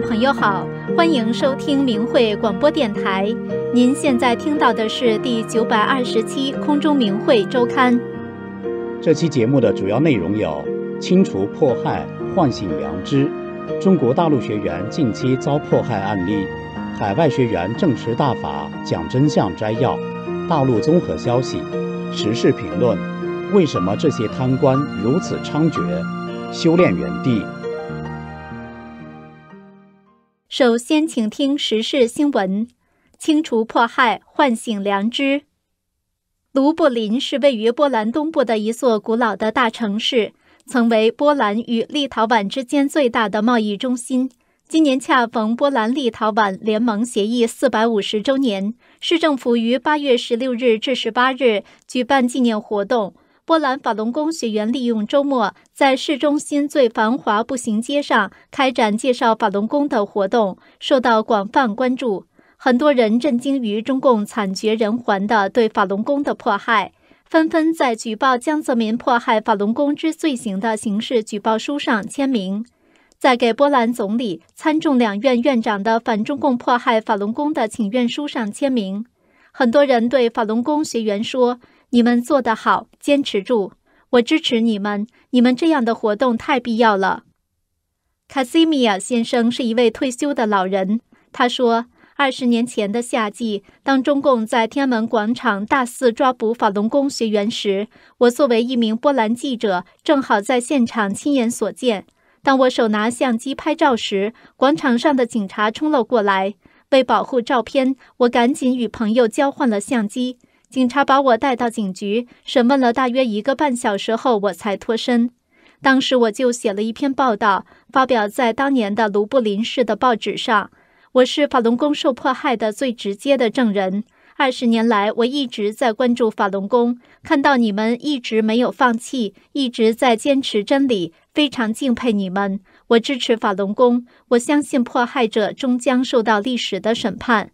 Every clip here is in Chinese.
朋友好，欢迎收听明慧广播电台。您现在听到的是第九百二十七空中明慧周刊。这期节目的主要内容有：清除迫害，唤醒良知；中国大陆学员近期遭迫害案例；海外学员证实大法讲真相摘要；大陆综合消息；时事评论：为什么这些贪官如此猖獗？修炼原地。首先，请听时事新闻：清除迫害，唤醒良知。卢布林是位于波兰东部的一座古老的大城市，曾为波兰与立陶宛之间最大的贸易中心。今年恰逢波兰立陶宛联盟协议四百五十周年，市政府于八月十六日至十八日举办纪念活动。波兰法轮功学员利用周末在市中心最繁华步行街上开展介绍法轮功的活动，受到广泛关注。很多人震惊于中共惨绝人寰的对法轮功的迫害，纷纷在举报江泽民迫害法轮功之罪行的刑事举报书上签名，在给波兰总理、参众两院院长的反中共迫害法轮功的请愿书上签名。很多人对法轮功学员说。你们做得好，坚持住，我支持你们。你们这样的活动太必要了。卡西米尔先生是一位退休的老人。他说，二十年前的夏季，当中共在天安门广场大肆抓捕法轮功学员时，我作为一名波兰记者，正好在现场亲眼所见。当我手拿相机拍照时，广场上的警察冲了过来。为保护照片，我赶紧与朋友交换了相机。警察把我带到警局，审问了大约一个半小时后，我才脱身。当时我就写了一篇报道，发表在当年的卢布林市的报纸上。我是法轮功受迫害的最直接的证人。二十年来，我一直在关注法轮功，看到你们一直没有放弃，一直在坚持真理，非常敬佩你们。我支持法轮功，我相信迫害者终将受到历史的审判。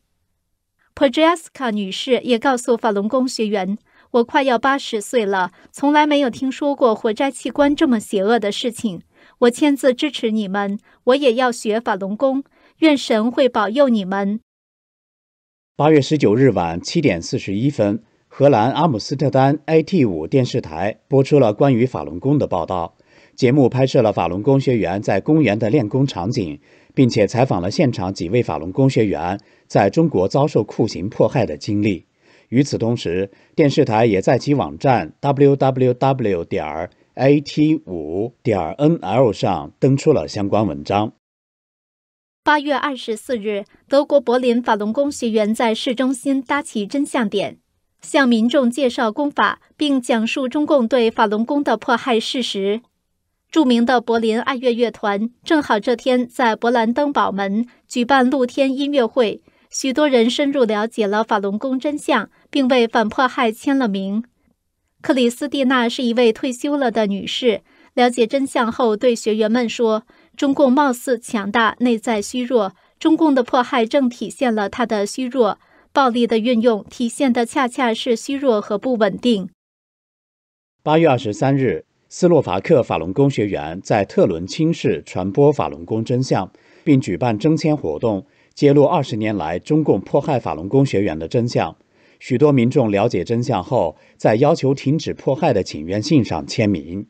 Pajaska 女士也告诉法轮功学员：“我快要八十岁了，从来没有听说过活摘器官这么邪恶的事情。我签字支持你们，我也要学法轮功。愿神会保佑你们。”八月十九日晚七点四十一分，荷兰阿姆斯特丹 IT 五电视台播出了关于法轮功的报道。节目拍摄了法轮功学员在公园的练功场景。并且采访了现场几位法轮功学员在中国遭受酷刑迫害的经历。与此同时，电视台也在其网站 www. 点儿 t 五点儿 nl 上登出了相关文章。八月二十四日，德国柏林法轮功学员在市中心搭起真相点，向民众介绍功法，并讲述中共对法轮功的迫害事实。著名的柏林爱乐乐团正好这天在勃兰登堡门举办露天音乐会，许多人深入了解了法轮功真相，并为反迫害签了名。克里斯蒂娜是一位退休了的女士，了解真相后对学员们说：“中共貌似强大，内在虚弱。中共的迫害正体现了他的虚弱，暴力的运用体现的恰恰是虚弱和不稳定。”八月二十三日。斯洛伐克法轮功学员在特伦钦市传播法轮功真相，并举办征签活动，揭露二十年来中共迫害法轮功学员的真相。许多民众了解真相后，在要求停止迫害的请愿信上签名。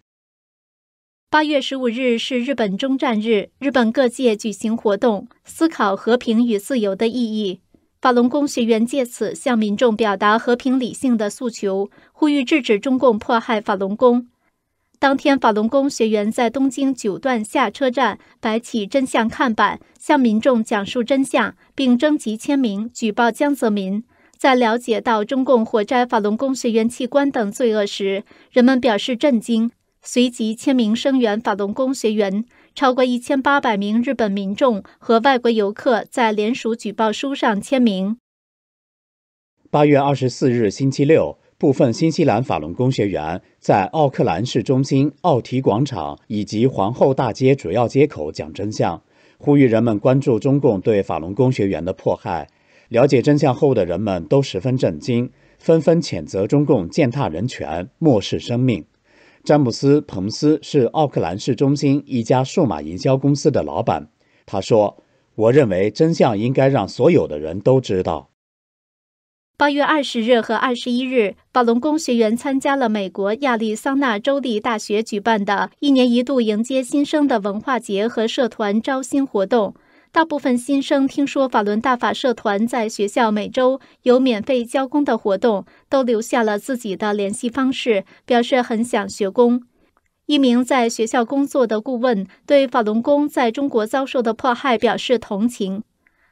八月十五日是日本中战日，日本各界举行活动，思考和平与自由的意义。法轮功学员借此向民众表达和平理性的诉求，呼吁制止中共迫害法轮功。当天，法轮功学员在东京九段下车站摆起真相看板，向民众讲述真相，并征集签名举报江泽民。在了解到中共火灾法轮功学员器官等罪恶时，人们表示震惊，随即签名声援法轮功学员。超过一千八百名日本民众和外国游客在联署举报书上签名。八月二十四日，星期六。部分新西兰法轮功学员在奥克兰市中心奥体广场以及皇后大街主要街口讲真相，呼吁人们关注中共对法轮功学员的迫害。了解真相后的人们都十分震惊，纷纷谴责中共践踏人权、漠视生命。詹姆斯·彭斯是奥克兰市中心一家数码营销公司的老板，他说：“我认为真相应该让所有的人都知道。”八月二十日和二十一日，法轮功学员参加了美国亚利桑那州立大学举办的一年一度迎接新生的文化节和社团招新活动。大部分新生听说法轮大法社团在学校每周有免费教功的活动，都留下了自己的联系方式，表示很想学功。一名在学校工作的顾问对法轮功在中国遭受的迫害表示同情。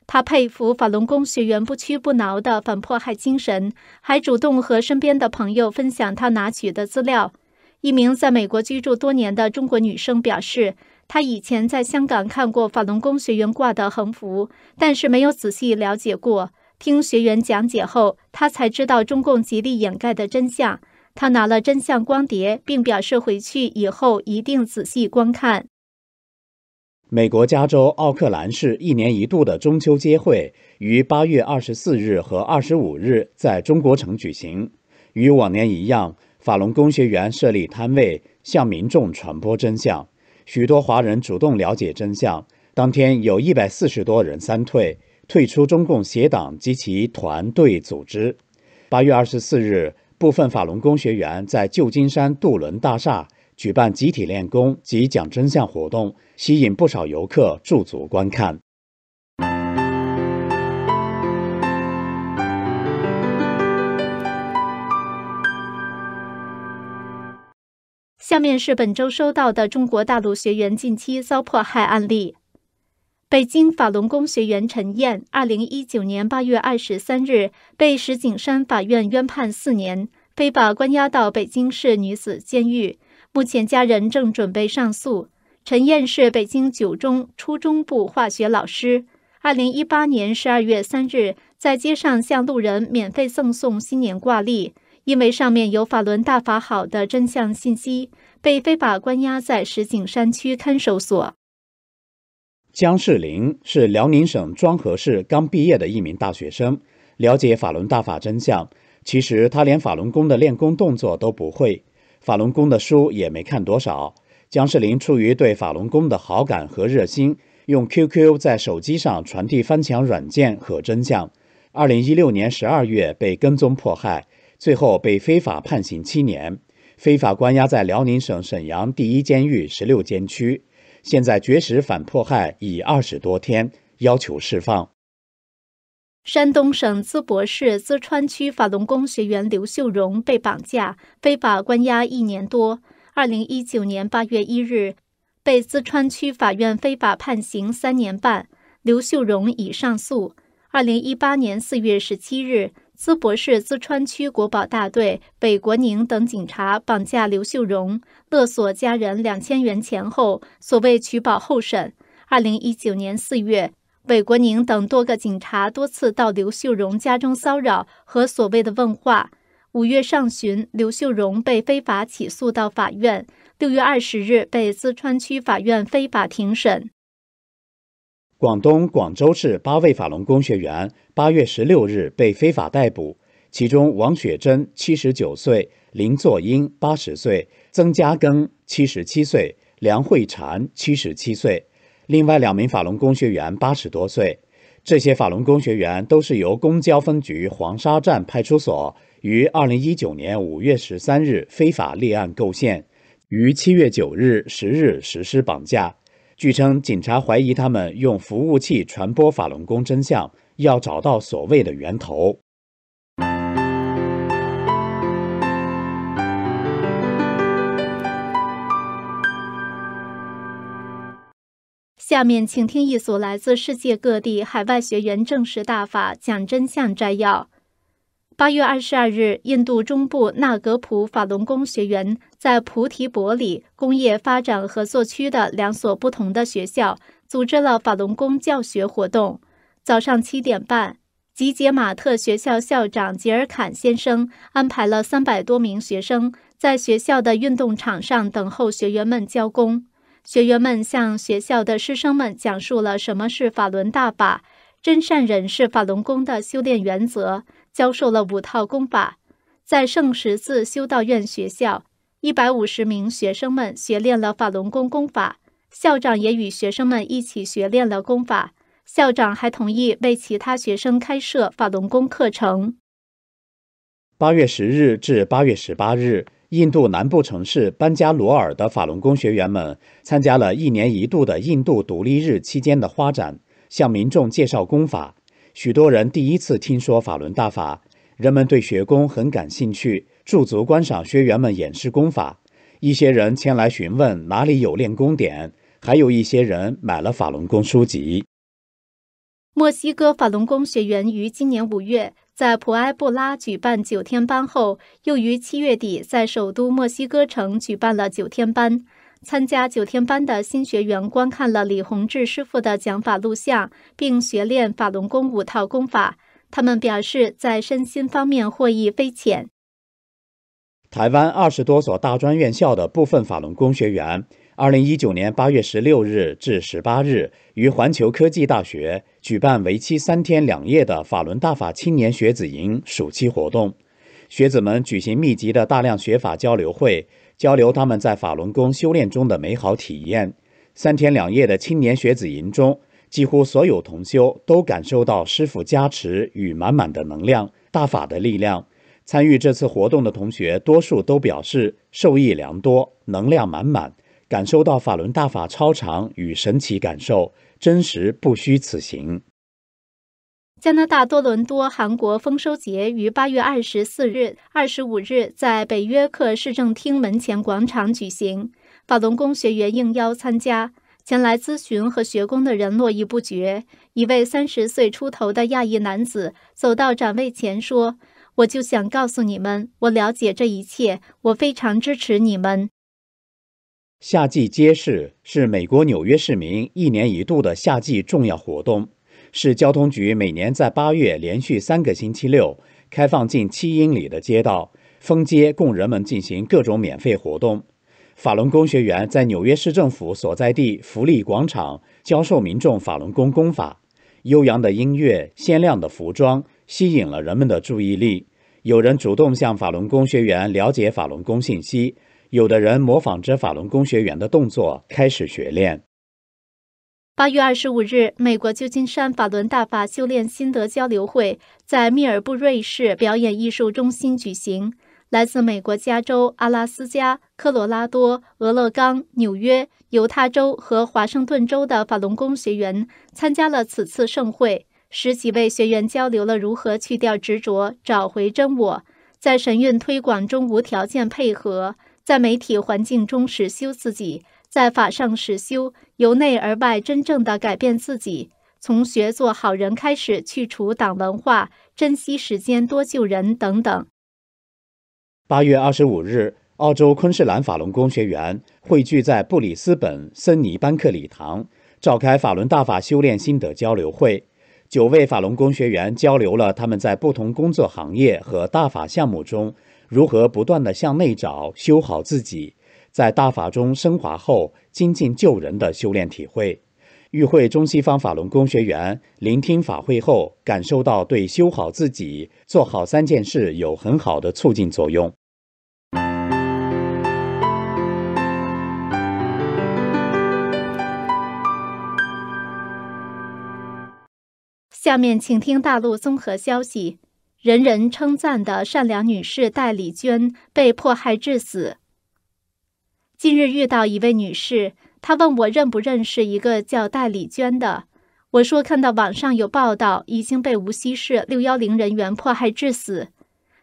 他佩服法轮功学员不屈不挠的反迫害精神，还主动和身边的朋友分享他拿取的资料。一名在美国居住多年的中国女生表示，她以前在香港看过法轮功学员挂的横幅，但是没有仔细了解过。听学员讲解后，她才知道中共极力掩盖的真相。她拿了真相光碟，并表示回去以后一定仔细观看。美国加州奥克兰市一年一度的中秋街会于8月24日和25日在中国城举行。与往年一样，法轮功学员设立摊位，向民众传播真相。许多华人主动了解真相。当天，有一百四十多人三退，退出中共协党及其团队组织。8月24日，部分法轮功学员在旧金山渡轮大厦。举办集体练功及讲真相活动，吸引不少游客驻足观看。下面是本周收到的中国大陆学员近期遭迫害案例：北京法轮功学员陈燕，二零一九年八月二十三日被石景山法院冤判四年，非法关押到北京市女子监狱。目前家人正准备上诉。陈燕是北京九中初中部化学老师。二零一八年十二月三日，在街上向路人免费赠送新年挂历，因为上面有法轮大法好的真相信息，被非法关押在石景山区看守所。姜世林是辽宁省庄河市刚毕业的一名大学生，了解法轮大法真相。其实他连法轮功的练功动作都不会。法轮功的书也没看多少。姜世林出于对法轮功的好感和热心，用 QQ 在手机上传递翻墙软件和真相。二零一六年十二月被跟踪迫害，最后被非法判刑七年，非法关押在辽宁省沈阳第一监狱十六监区。现在绝食反迫害已二十多天，要求释放。山东省淄博市淄川区法轮功学员刘秀荣被绑架、非法关押一年多，二零一九年八月一日，被淄川区法院非法判刑三年半。刘秀荣已上诉。二零一八年四月十七日，淄博市淄川区国保大队北国宁等警察绑架刘秀荣，勒索家人两千元钱后，所谓取保候审。二零一九年四月。韦国宁等多个警察多次到刘秀荣家中骚扰和所谓的问话。五月上旬，刘秀荣被非法起诉到法院。六月二十日，被四川区法院非法庭审。广东广州市八位法轮功学员八月十六日被非法逮捕，其中王雪珍七十九岁，林作英八十岁，曾家庚七十七岁，梁慧婵七十七岁。另外两名法轮功学员八十多岁，这些法轮功学员都是由公交分局黄沙站派出所于二零一九年五月十三日非法立案构陷，于七月九日、十日实施绑架。据称，警察怀疑他们用服务器传播法轮功真相，要找到所谓的源头。下面请听一所来自世界各地海外学员证实大法讲真相摘要。八月二十二日，印度中部纳格普法隆宫学员在菩提伯里工业发展合作区的两所不同的学校组织了法轮功教学活动。早上七点半，吉杰马特学校校长吉尔坎先生安排了三百多名学生在学校的运动场上等候学员们交工。学员们向学校的师生们讲述了什么是法轮大法，真善忍是法轮功的修炼原则，教授了五套功法。在圣十字修道院学校，一百五十名学生们学练了法轮功功法，校长也与学生们一起学练了功法。校长还同意为其他学生开设法轮功课程。八月十日至八月十八日。印度南部城市班加罗尔的法轮功学员们参加了一年一度的印度独立日期间的花展，向民众介绍功法。许多人第一次听说法轮大法，人们对学功很感兴趣，驻足观赏学员们演示功法。一些人前来询问哪里有练功点，还有一些人买了法轮功书籍。墨西哥法轮功学员于今年五月。在普埃布拉举办九天班后，又于七月底在首都墨西哥城举办了九天班。参加九天班的新学员观看了李洪志师傅的讲法录像，并学练法轮功五套功法。他们表示，在身心方面获益匪浅。台湾二十多所大专院校的部分法轮功学员。二零一九年八月十六日至十八日，于环球科技大学举办为期三天两夜的法轮大法青年学子营暑期活动。学子们举行密集的大量学法交流会，交流他们在法轮功修炼中的美好体验。三天两夜的青年学子营中，几乎所有同修都感受到师傅加持与满满的能量、大法的力量。参与这次活动的同学多数都表示受益良多，能量满满。感受到法轮大法超长与神奇感受，真实不虚此行。加拿大多伦多韩国丰收节于八月二十四日、二十五日在北约克市政厅门前广场举行。法轮功学员应邀参加，前来咨询和学功的人络绎不绝。一位三十岁出头的亚裔男子走到展位前说：“我就想告诉你们，我了解这一切，我非常支持你们。”夏季街市是美国纽约市民一年一度的夏季重要活动，市交通局每年在八月连续三个星期六开放近七英里的街道封街，供人们进行各种免费活动。法轮功学员在纽约市政府所在地福利广场教授民众法轮功功法，悠扬的音乐、鲜亮的服装吸引了人们的注意力，有人主动向法轮功学员了解法轮功信息。有的人模仿着法轮功学员的动作开始学练。八月二十五日，美国旧金山法轮大法修炼心得交流会在密尔布瑞市表演艺术中心举行。来自美国加州、阿拉斯加、科罗拉多、俄勒冈、纽约、犹他州和华盛顿州的法轮功学员参加了此次盛会。十几位学员交流了如何去掉执着，找回真我，在神韵推广中无条件配合。在媒体环境中实修自己，在法上实修，由内而外真正的改变自己，从学做好人开始，去除党文化，珍惜时间，多救人等等。八月二十五日，澳洲昆士兰法轮功学员汇聚在布里斯本森尼班克礼堂，召开法轮大法修炼心得交流会。九位法轮功学员交流了他们在不同工作行业和大法项目中。如何不断地向内找，修好自己，在大法中升华后精进救人的修炼体会。与会中西方法轮功学员聆听法会后，感受到对修好自己、做好三件事有很好的促进作用。下面请听大陆综合消息。人人称赞的善良女士戴礼娟被迫害致死。近日遇到一位女士，她问我认不认识一个叫戴礼娟的。我说看到网上有报道，已经被无锡市六幺零人员迫害致死。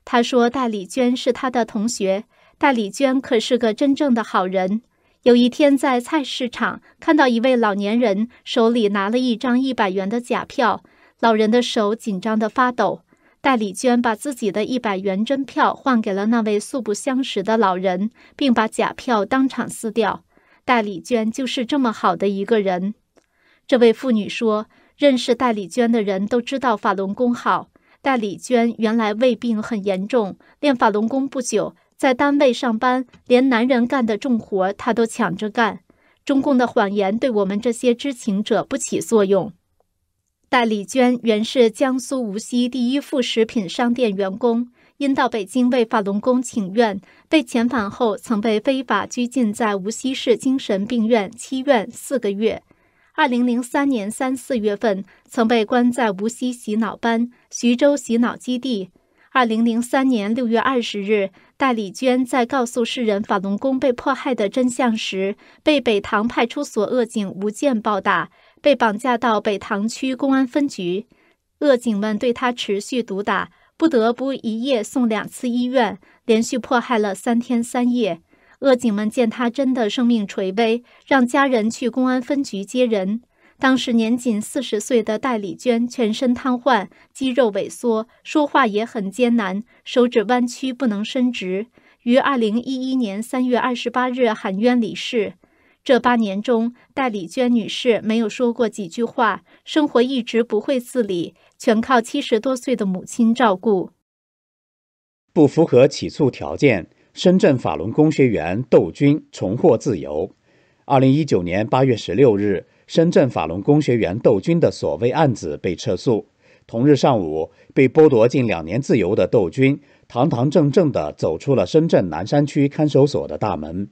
她说戴礼娟是她的同学，戴礼娟可是个真正的好人。有一天在菜市场看到一位老年人手里拿了一张一百元的假票，老人的手紧张的发抖。戴丽娟把自己的一百元真票换给了那位素不相识的老人，并把假票当场撕掉。戴丽娟就是这么好的一个人。这位妇女说：“认识戴丽娟的人都知道法轮功好。戴丽娟原来胃病很严重，练法轮功不久，在单位上班，连男人干的重活她都抢着干。中共的谎言对我们这些知情者不起作用。”戴丽娟原是江苏无锡第一副食品商店员工，因到北京为法轮功请愿被遣返后，曾被非法拘禁在无锡市精神病院七院四个月。二零零三年三四月份，曾被关在无锡洗脑班、徐州洗脑基地。二零零三年六月二十日，戴丽娟在告诉世人法轮功被迫害的真相时，被北塘派出所恶警吴健暴打。被绑架到北塘区公安分局，恶警们对他持续毒打，不得不一夜送两次医院，连续迫害了三天三夜。恶警们见他真的生命垂危，让家人去公安分局接人。当时年仅四十岁的戴礼娟全身瘫痪，肌肉萎缩，说话也很艰难，手指弯曲不能伸直。于二零一一年三月二十八日喊冤离世。这八年中，戴礼娟女士没有说过几句话，生活一直不会自理，全靠七十多岁的母亲照顾。不符合起诉条件，深圳法轮功学员窦军重获自由。二零一九年八月十六日，深圳法轮功学员窦军的所谓案子被撤诉。同日上午，被剥夺近两年自由的窦军，堂堂正正地走出了深圳南山区看守所的大门。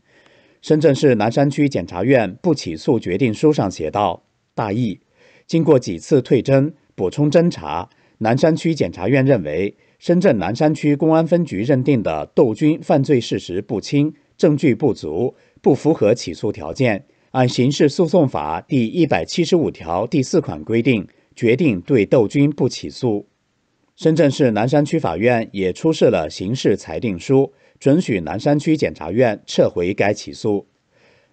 深圳市南山区检察院不起诉决定书上写道：“大意，经过几次退侦、补充侦查，南山区检察院认为，深圳南山区公安分局认定的窦军犯罪事实不清，证据不足，不符合起诉条件。按《刑事诉讼法》第一百七十五条第四款规定，决定对窦军不起诉。”深圳市南山区法院也出示了刑事裁定书。准许南山区检察院撤回该起诉。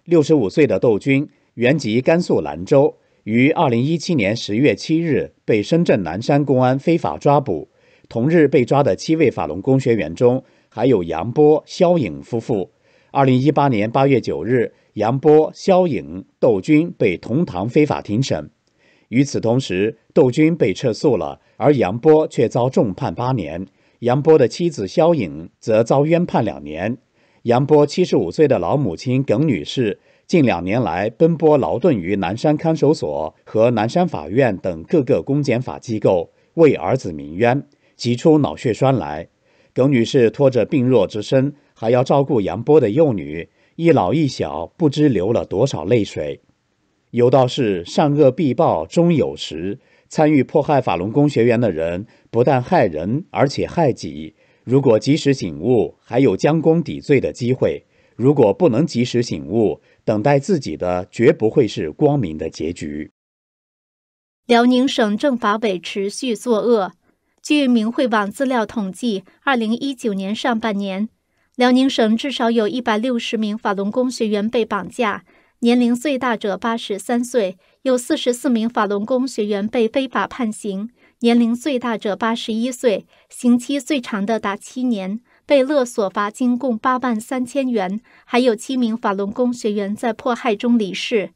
六十五岁的窦军，原籍甘肃兰州，于二零一七年十月七日被深圳南山公安非法抓捕。同日被抓的七位法轮功学员中，还有杨波、肖颖夫妇。二零一八年八月九日，杨波、肖颖、窦军被同堂非法庭审。与此同时，窦军被撤诉了，而杨波却遭重判八年。杨波的妻子肖颖则遭冤判两年。杨波七十五岁的老母亲耿女士近两年来奔波劳顿于南山看守所和南山法院等各个公检法机构为儿子鸣冤，急出脑血栓来。耿女士拖着病弱之身，还要照顾杨波的幼女，一老一小不知流了多少泪水。有道是善恶必报，终有时。参与迫害法轮功学员的人不但害人，而且害己。如果及时醒悟，还有将功抵罪的机会；如果不能及时醒悟，等待自己的绝不会是光明的结局。辽宁省政法委持续作恶。据明慧网资料统计，二零一九年上半年，辽宁省至少有一百六十名法轮功学员被绑架，年龄最大者八十三岁。有四十四名法轮功学员被非法判刑，年龄最大者八十一岁，刑期最长的达七年，被勒索罚金共八万三千元，还有七名法轮功学员在迫害中离世。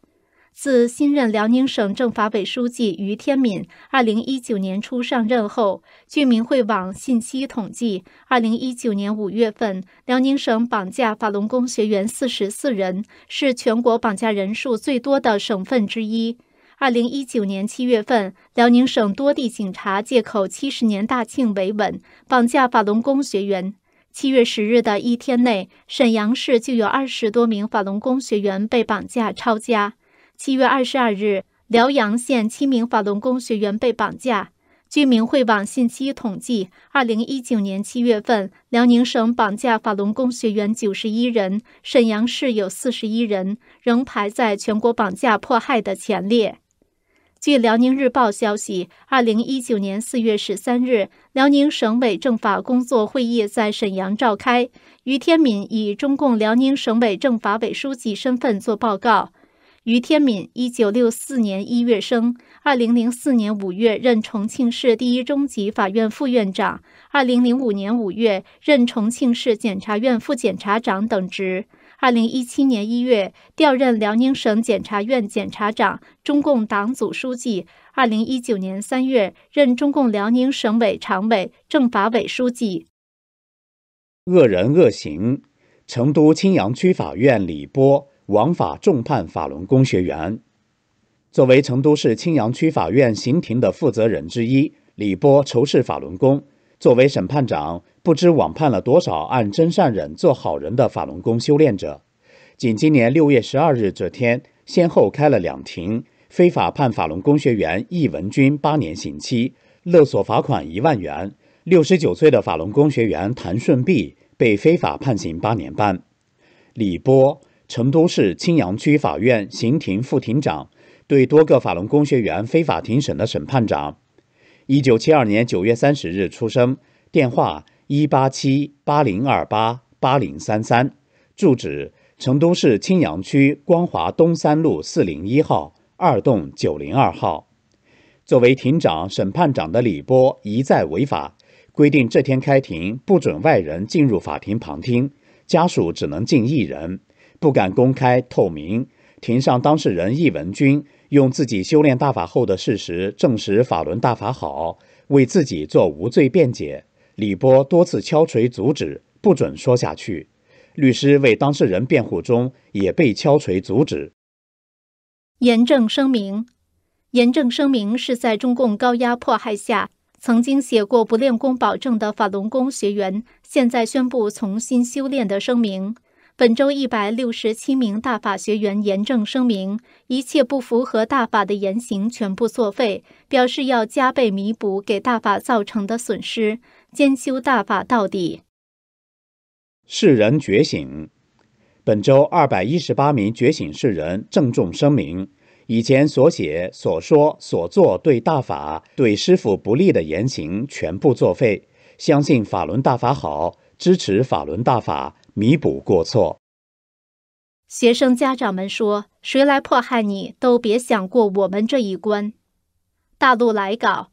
自新任辽宁省政法委书记于天敏二零一九年初上任后，据明汇网信息统计，二零一九年五月份，辽宁省绑架法轮功学员四十四人，是全国绑架人数最多的省份之一。二零一九年七月份，辽宁省多地警察借口七十年大庆维稳，绑架法轮功学员。七月十日的一天内，沈阳市就有二十多名法轮功学员被绑架抄家。七月二十二日，辽阳县七名法轮功学员被绑架。据明汇网信息统计，二零一九年七月份，辽宁省绑架法轮功学员九十一人，沈阳市有四十一人，仍排在全国绑架迫害的前列。据辽宁日报消息，二零一九年四月十三日，辽宁省委政法工作会议在沈阳召开，于天敏以中共辽宁省委政法委书记身份作报告。于天敏，一九六四年一月生，二零零四年五月任重庆市第一中级法院副院长，二零零五年五月任重庆市检察院副检察长等职，二零一七年一月调任辽宁省检察院检察长、中共党组书记，二零一九年三月任中共辽宁省委常委、政法委书记。恶人恶行，成都青羊区法院李波。枉法重判法轮功学员。作为成都市青羊区法院刑庭的负责人之一，李波仇视法轮功。作为审判长，不知枉判了多少按真善忍做好人的法轮功修炼者。仅今年六月十二日这天，先后开了两庭，非法判法轮功学员易文军八年刑期，勒索罚款一万元。六十九岁的法轮功学员谭顺碧被非法判刑八年半。李波。成都市青羊区法院刑庭副庭长，对多个法轮功学员非法庭审的审判长，一九七二年九月三十日出生，电话一八七八零二八八零三三，住址成都市青羊区光华东三路四零一号二栋九零二号。作为庭长、审判长的李波一再违法规定，这天开庭不准外人进入法庭旁听，家属只能进一人。不敢公开透明。庭上当事人易文军用自己修炼大法后的事实证实法轮大法好，为自己做无罪辩解。李波多次敲锤阻止，不准说下去。律师为当事人辩护中也被敲锤阻止。严正声明：严正声明是在中共高压迫害下，曾经写过不练功保证的法轮功学员，现在宣布重新修炼的声明。本周一百六十七名大法学员严正声明，一切不符合大法的言行全部作废，表示要加倍弥补给大法造成的损失，兼修大法到底。世人觉醒，本周二百一十八名觉醒世人郑重声明，以前所写所说所做对大法对师傅不利的言行全部作废，相信法轮大法好，支持法轮大法。弥补过错。学生家长们说：“谁来迫害你，都别想过我们这一关。”大陆来稿。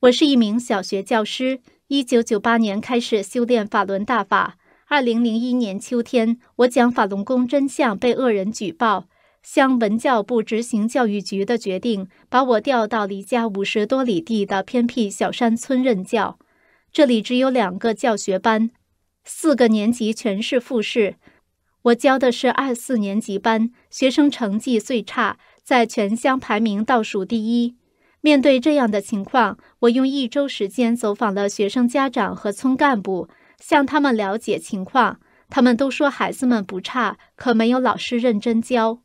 我是一名小学教师，一九九八年开始修炼法轮大法。二零零一年秋天，我讲法轮功真相，被恶人举报，乡文教部执行教育局的决定，把我调到离家五十多里地的偏僻小山村任教。这里只有两个教学班。四个年级全是复试。我教的是二四年级班，学生成绩最差，在全乡排名倒数第一。面对这样的情况，我用一周时间走访了学生家长和村干部，向他们了解情况。他们都说孩子们不差，可没有老师认真教。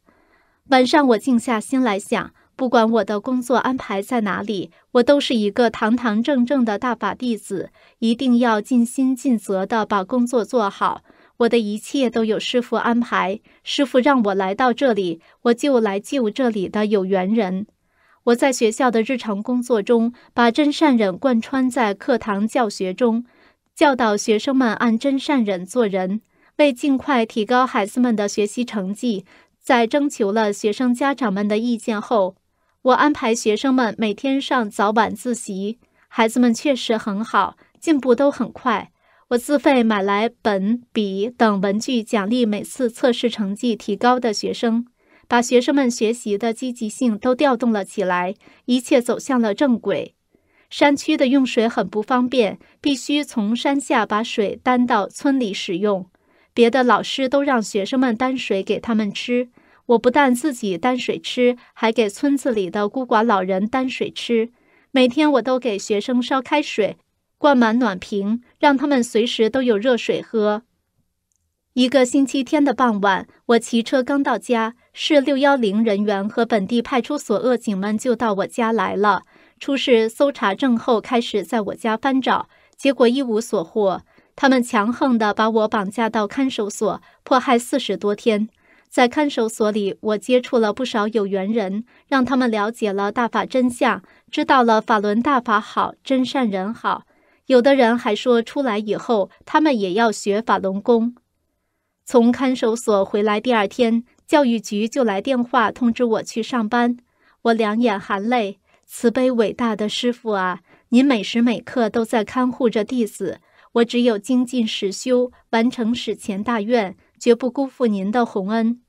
晚上，我静下心来想。不管我的工作安排在哪里，我都是一个堂堂正正的大法弟子，一定要尽心尽责的把工作做好。我的一切都有师傅安排，师傅让我来到这里，我就来救这里的有缘人。我在学校的日常工作中，把真善忍贯穿在课堂教学中，教导学生们按真善忍做人。为尽快提高孩子们的学习成绩，在征求了学生家长们的意见后。我安排学生们每天上早晚自习，孩子们确实很好，进步都很快。我自费买来本笔等文具奖励每次测试成绩提高的学生，把学生们学习的积极性都调动了起来，一切走向了正轨。山区的用水很不方便，必须从山下把水担到村里使用。别的老师都让学生们担水给他们吃。我不但自己担水吃，还给村子里的孤寡老人担水吃。每天我都给学生烧开水，灌满暖瓶，让他们随时都有热水喝。一个星期天的傍晚，我骑车刚到家，市六幺零人员和本地派出所恶警们就到我家来了，出示搜查证后开始在我家翻找，结果一无所获。他们强横的把我绑架到看守所，迫害四十多天。在看守所里，我接触了不少有缘人，让他们了解了大法真相，知道了法轮大法好，真善人好。有的人还说，出来以后他们也要学法轮功。从看守所回来第二天，教育局就来电话通知我去上班。我两眼含泪，慈悲伟大的师傅啊，您每时每刻都在看护着弟子，我只有精进实修，完成史前大愿。绝不辜负您的洪恩。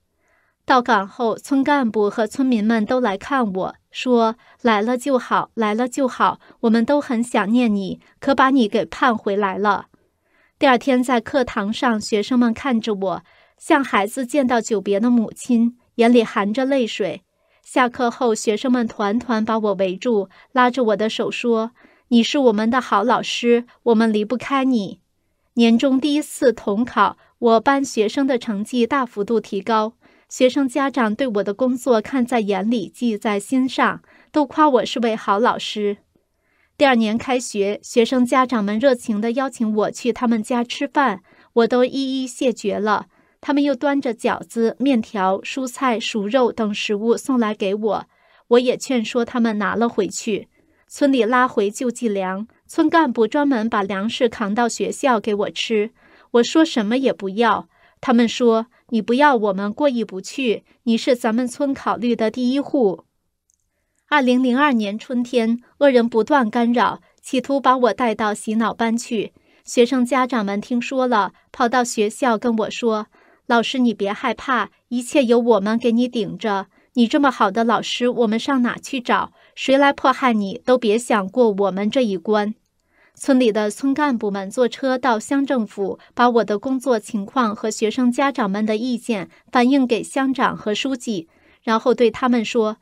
到岗后，村干部和村民们都来看我，说：“来了就好，来了就好。”我们都很想念你，可把你给盼回来了。第二天在课堂上，学生们看着我，像孩子见到久别的母亲，眼里含着泪水。下课后，学生们团团把我围住，拉着我的手说：“你是我们的好老师，我们离不开你。”年终第一次统考。我班学生的成绩大幅度提高，学生家长对我的工作看在眼里，记在心上，都夸我是位好老师。第二年开学，学生家长们热情地邀请我去他们家吃饭，我都一一谢绝了。他们又端着饺子、面条、蔬菜、熟肉等食物送来给我，我也劝说他们拿了回去。村里拉回救济粮，村干部专门把粮食扛到学校给我吃。我说什么也不要，他们说你不要，我们过意不去。你是咱们村考虑的第一户。二零零二年春天，恶人不断干扰，企图把我带到洗脑班去。学生家长们听说了，跑到学校跟我说：“老师，你别害怕，一切由我们给你顶着。你这么好的老师，我们上哪去找？谁来迫害你，都别想过我们这一关。”村里的村干部们坐车到乡政府，把我的工作情况和学生家长们的意见反映给乡长和书记，然后对他们说：“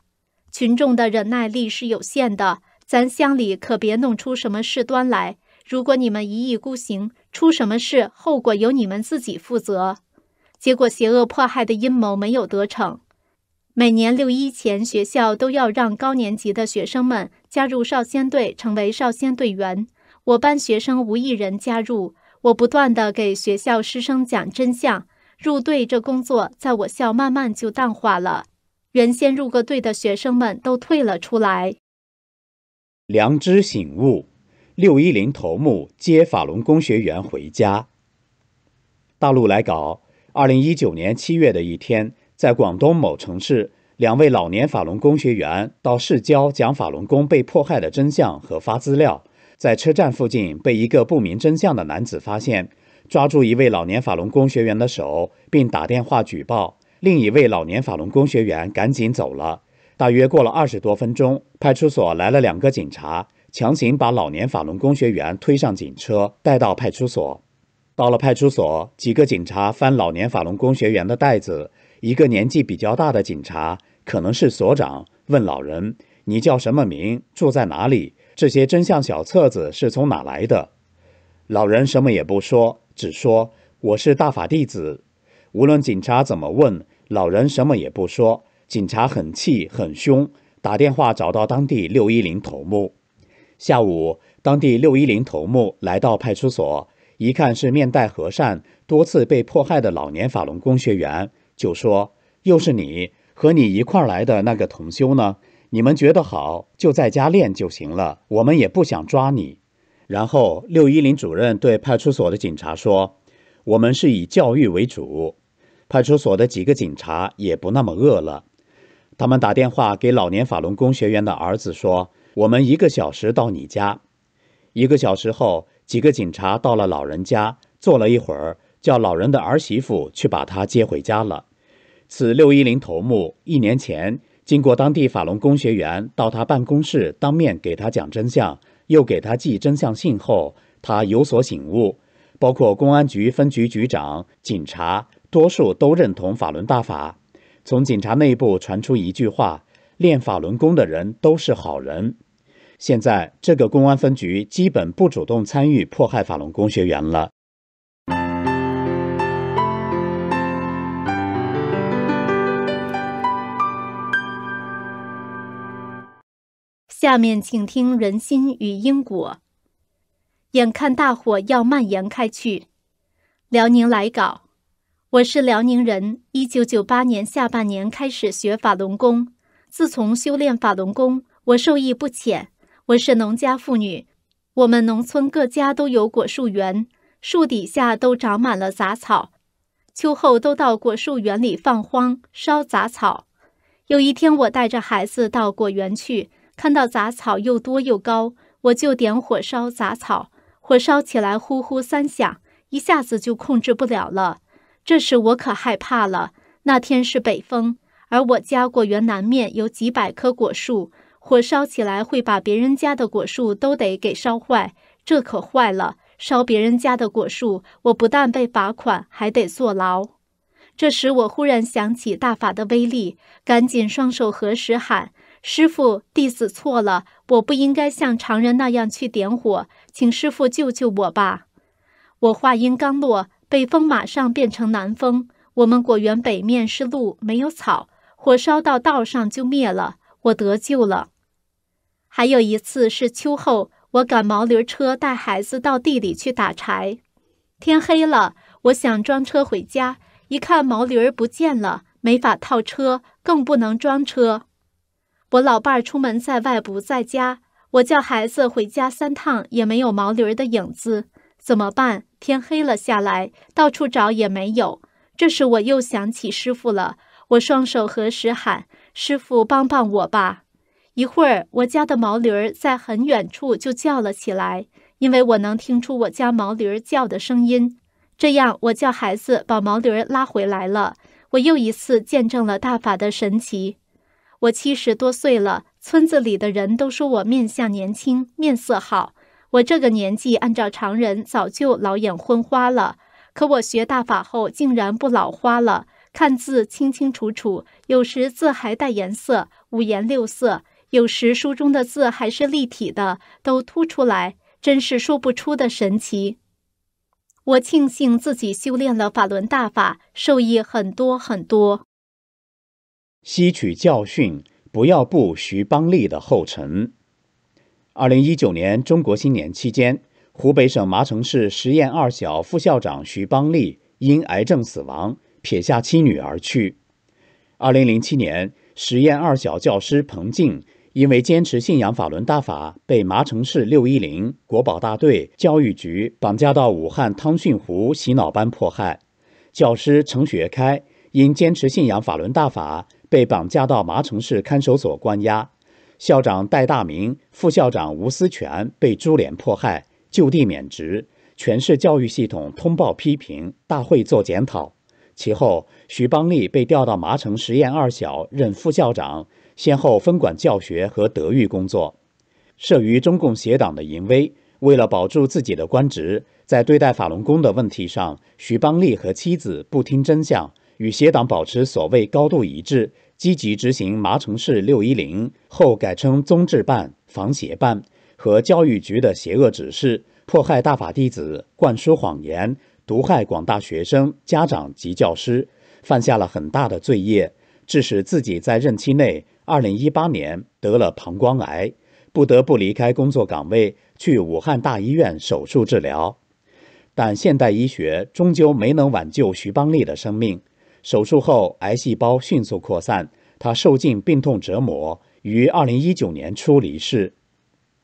群众的忍耐力是有限的，咱乡里可别弄出什么事端来。如果你们一意孤行，出什么事后果由你们自己负责。”结果，邪恶迫害的阴谋没有得逞。每年六一前，学校都要让高年级的学生们加入少先队，成为少先队员。我班学生无一人加入，我不断的给学校师生讲真相，入队这工作在我校慢慢就淡化了，原先入过队的学生们都退了出来。良知醒悟，六一零头目接法轮功学员回家。大陆来稿：二零一九年七月的一天，在广东某城市，两位老年法轮功学员到市郊讲法轮功被迫害的真相和发资料。在车站附近被一个不明真相的男子发现，抓住一位老年法轮功学员的手，并打电话举报。另一位老年法轮功学员赶紧走了。大约过了二十多分钟，派出所来了两个警察，强行把老年法轮功学员推上警车，带到派出所。到了派出所，几个警察翻老年法轮功学员的袋子。一个年纪比较大的警察，可能是所长，问老人：“你叫什么名？住在哪里？”这些真相小册子是从哪来的？老人什么也不说，只说我是大法弟子。无论警察怎么问，老人什么也不说。警察很气很凶，打电话找到当地六一零头目。下午，当地六一零头目来到派出所，一看是面带和善、多次被迫害的老年法轮功学员，就说：“又是你，和你一块来的那个同修呢？”你们觉得好就在家练就行了，我们也不想抓你。然后六一零主任对派出所的警察说：“我们是以教育为主。”派出所的几个警察也不那么饿了，他们打电话给老年法轮功学员的儿子说：“我们一个小时到你家。”一个小时后，几个警察到了老人家，坐了一会儿，叫老人的儿媳妇去把他接回家了。此六一零头目一年前。经过当地法轮功学员到他办公室当面给他讲真相，又给他寄真相信后，他有所醒悟。包括公安局分局局长、警察，多数都认同法轮大法。从警察内部传出一句话：“练法轮功的人都是好人。”现在这个公安分局基本不主动参与迫害法轮功学员了。下面请听《人心与因果》。眼看大火要蔓延开去，辽宁来稿，我是辽宁人。一九九八年下半年开始学法轮功，自从修炼法轮功，我受益不浅。我是农家妇女，我们农村各家都有果树园，树底下都长满了杂草，秋后都到果树园里放荒烧杂草。有一天，我带着孩子到果园去。看到杂草又多又高，我就点火烧杂草。火烧起来，呼呼三响，一下子就控制不了了。这时我可害怕了。那天是北风，而我家果园南面有几百棵果树，火烧起来会把别人家的果树都得给烧坏。这可坏了，烧别人家的果树，我不但被罚款，还得坐牢。这时我忽然想起大法的威力，赶紧双手合十喊。师傅，弟子错了，我不应该像常人那样去点火，请师傅救救我吧！我话音刚落，北风马上变成南风。我们果园北面是路，没有草，火烧到道上就灭了。我得救了。还有一次是秋后，我赶毛驴车带孩子到地里去打柴，天黑了，我想装车回家，一看毛驴儿不见了，没法套车，更不能装车。我老伴儿出门在外不在家，我叫孩子回家三趟也没有毛驴儿的影子，怎么办？天黑了下来，到处找也没有。这时我又想起师傅了，我双手合十喊：“师傅帮帮我吧！”一会儿，我家的毛驴儿在很远处就叫了起来，因为我能听出我家毛驴儿叫的声音。这样，我叫孩子把毛驴儿拉回来了。我又一次见证了大法的神奇。我七十多岁了，村子里的人都说我面相年轻，面色好。我这个年纪，按照常人早就老眼昏花了，可我学大法后，竟然不老花了，看字清清楚楚，有时字还带颜色，五颜六色；有时书中的字还是立体的，都凸出来，真是说不出的神奇。我庆幸自己修炼了法轮大法，受益很多很多。吸取教训，不要步徐邦利的后尘。二零一九年中国新年期间，湖北省麻城市实验二小副校长徐邦利因癌症死亡，撇下妻女而去。二零零七年，实验二小教师彭静因为坚持信仰法轮大法，被麻城市六一零国保大队教育局绑架到武汉汤逊湖洗脑班迫害。教师程学开因坚持信仰法轮大法。被绑架到麻城市看守所关押，校长戴大明、副校长吴思全被株连迫害，就地免职，全市教育系统通报批评，大会做检讨。其后，徐邦利被调到麻城实验二小任副校长，先后分管教学和德育工作。慑于中共协党的淫威，为了保住自己的官职，在对待法轮功的问题上，徐邦利和妻子不听真相。与协党保持所谓高度一致，积极执行麻城市六一零后改称综治办、防协办和教育局的邪恶指示，迫害大法弟子，灌输谎言，毒害广大学生、家长及教师，犯下了很大的罪业，致使自己在任期内，二零一八年得了膀胱癌，不得不离开工作岗位，去武汉大医院手术治疗，但现代医学终究没能挽救徐邦利的生命。手术后，癌细胞迅速扩散，他受尽病痛折磨，于二零一九年初离世。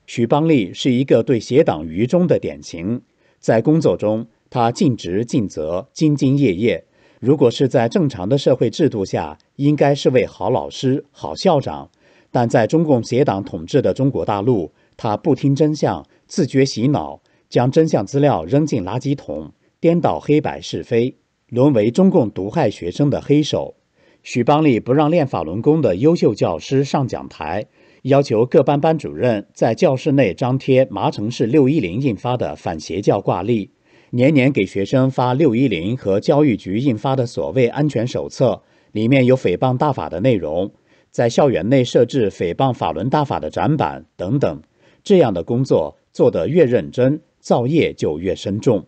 徐邦利是一个对邪党愚忠的典型，在工作中，他尽职尽责，兢兢业业。如果是在正常的社会制度下，应该是位好老师、好校长，但在中共邪党统治的中国大陆，他不听真相，自觉洗脑，将真相资料扔进垃圾桶，颠倒黑白是非。沦为中共毒害学生的黑手，许邦利不让练法轮功的优秀教师上讲台，要求各班班主任在教室内张贴麻城市六一零印发的反邪教挂历，年年给学生发六一零和教育局印发的所谓安全手册，里面有诽谤大法的内容，在校园内设置诽谤法轮大法的展板等等，这样的工作做得越认真，造业就越深重。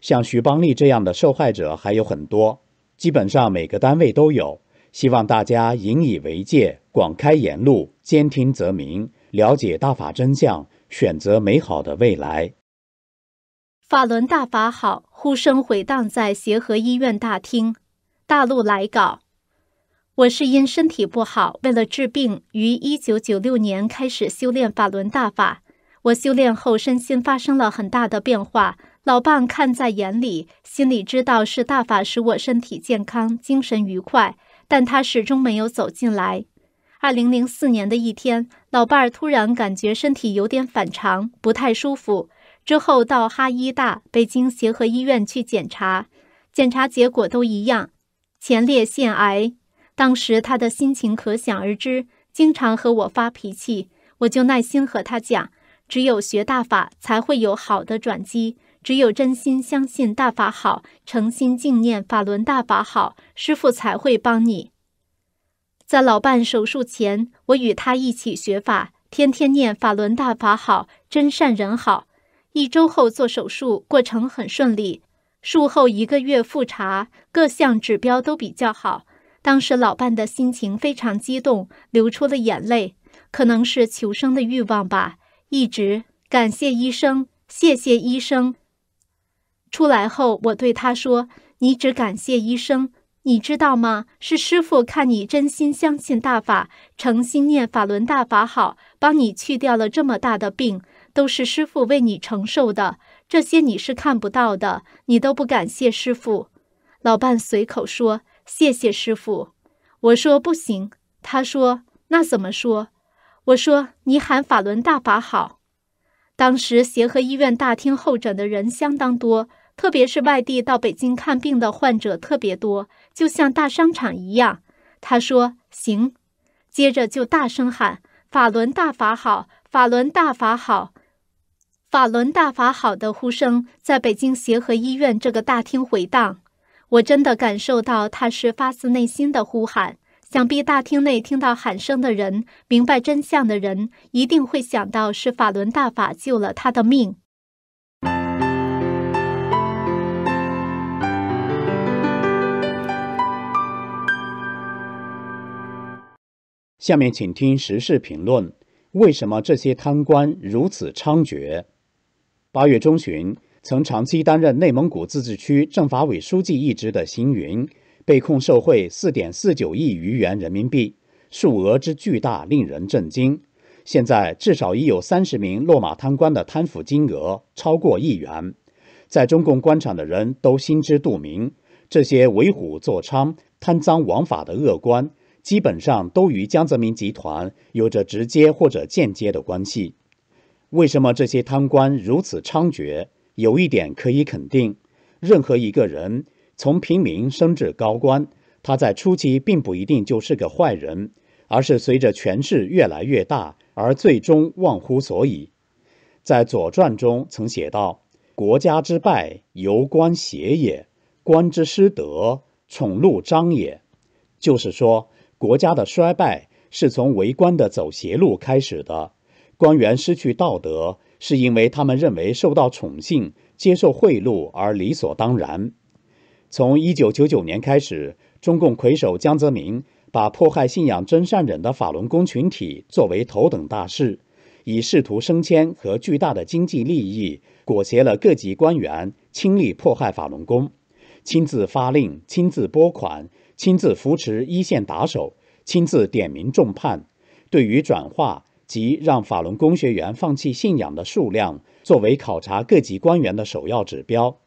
像徐邦利这样的受害者还有很多，基本上每个单位都有。希望大家引以为戒，广开言路，兼听则明，了解大法真相，选择美好的未来。法轮大法好，呼声回荡在协和医院大厅。大陆来稿：我是因身体不好，为了治病，于一九九六年开始修炼法轮大法。我修炼后，身心发生了很大的变化。老伴看在眼里，心里知道是大法使我身体健康、精神愉快，但他始终没有走进来。二零零四年的一天，老伴儿突然感觉身体有点反常，不太舒服。之后到哈医大、北京协和医院去检查，检查结果都一样，前列腺癌。当时他的心情可想而知，经常和我发脾气，我就耐心和他讲，只有学大法才会有好的转机。只有真心相信大法好，诚心敬念法轮大法好，师傅才会帮你。在老伴手术前，我与他一起学法，天天念法轮大法好，真善人好。一周后做手术，过程很顺利。术后一个月复查，各项指标都比较好。当时老伴的心情非常激动，流出了眼泪，可能是求生的欲望吧。一直感谢医生，谢谢医生。出来后，我对他说：“你只感谢医生，你知道吗？是师傅看你真心相信大法，诚心念法轮大法好，帮你去掉了这么大的病，都是师傅为你承受的。这些你是看不到的，你都不感谢师傅。”老伴随口说：“谢谢师傅。”我说：“不行。”他说：“那怎么说？”我说：“你喊法轮大法好。”当时协和医院大厅候诊的人相当多。特别是外地到北京看病的患者特别多，就像大商场一样。他说：“行。”接着就大声喊：“法轮大法好，法轮大法好，法轮大法好！”的呼声在北京协和医院这个大厅回荡。我真的感受到他是发自内心的呼喊。想必大厅内听到喊声的人，明白真相的人，一定会想到是法轮大法救了他的命。下面请听时事评论：为什么这些贪官如此猖獗？八月中旬，曾长期担任内蒙古自治区政法委书记一职的邢云被控受贿四点四九亿余元人民币，数额之巨大令人震惊。现在至少已有三十名落马贪官的贪腐金额超过亿元，在中共官场的人都心知肚明，这些为虎作伥、贪赃枉法的恶官。基本上都与江泽民集团有着直接或者间接的关系。为什么这些贪官如此猖獗？有一点可以肯定：，任何一个人从平民升至高官，他在初期并不一定就是个坏人，而是随着权势越来越大，而最终忘乎所以。在《左传》中曾写道：“国家之败，由官邪也；官之失德，宠禄彰也。”就是说。国家的衰败是从为官的走邪路开始的。官员失去道德，是因为他们认为受到宠幸、接受贿赂而理所当然。从一九九九年开始，中共魁首江泽民把迫害信仰真善忍的法轮功群体作为头等大事，以仕途升迁和巨大的经济利益裹挟了各级官员，亲力迫害法轮功，亲自发令、亲自拨款。亲自扶持一线打手，亲自点名重判，对于转化及让法轮功学员放弃信仰的数量，作为考察各级官员的首要指标。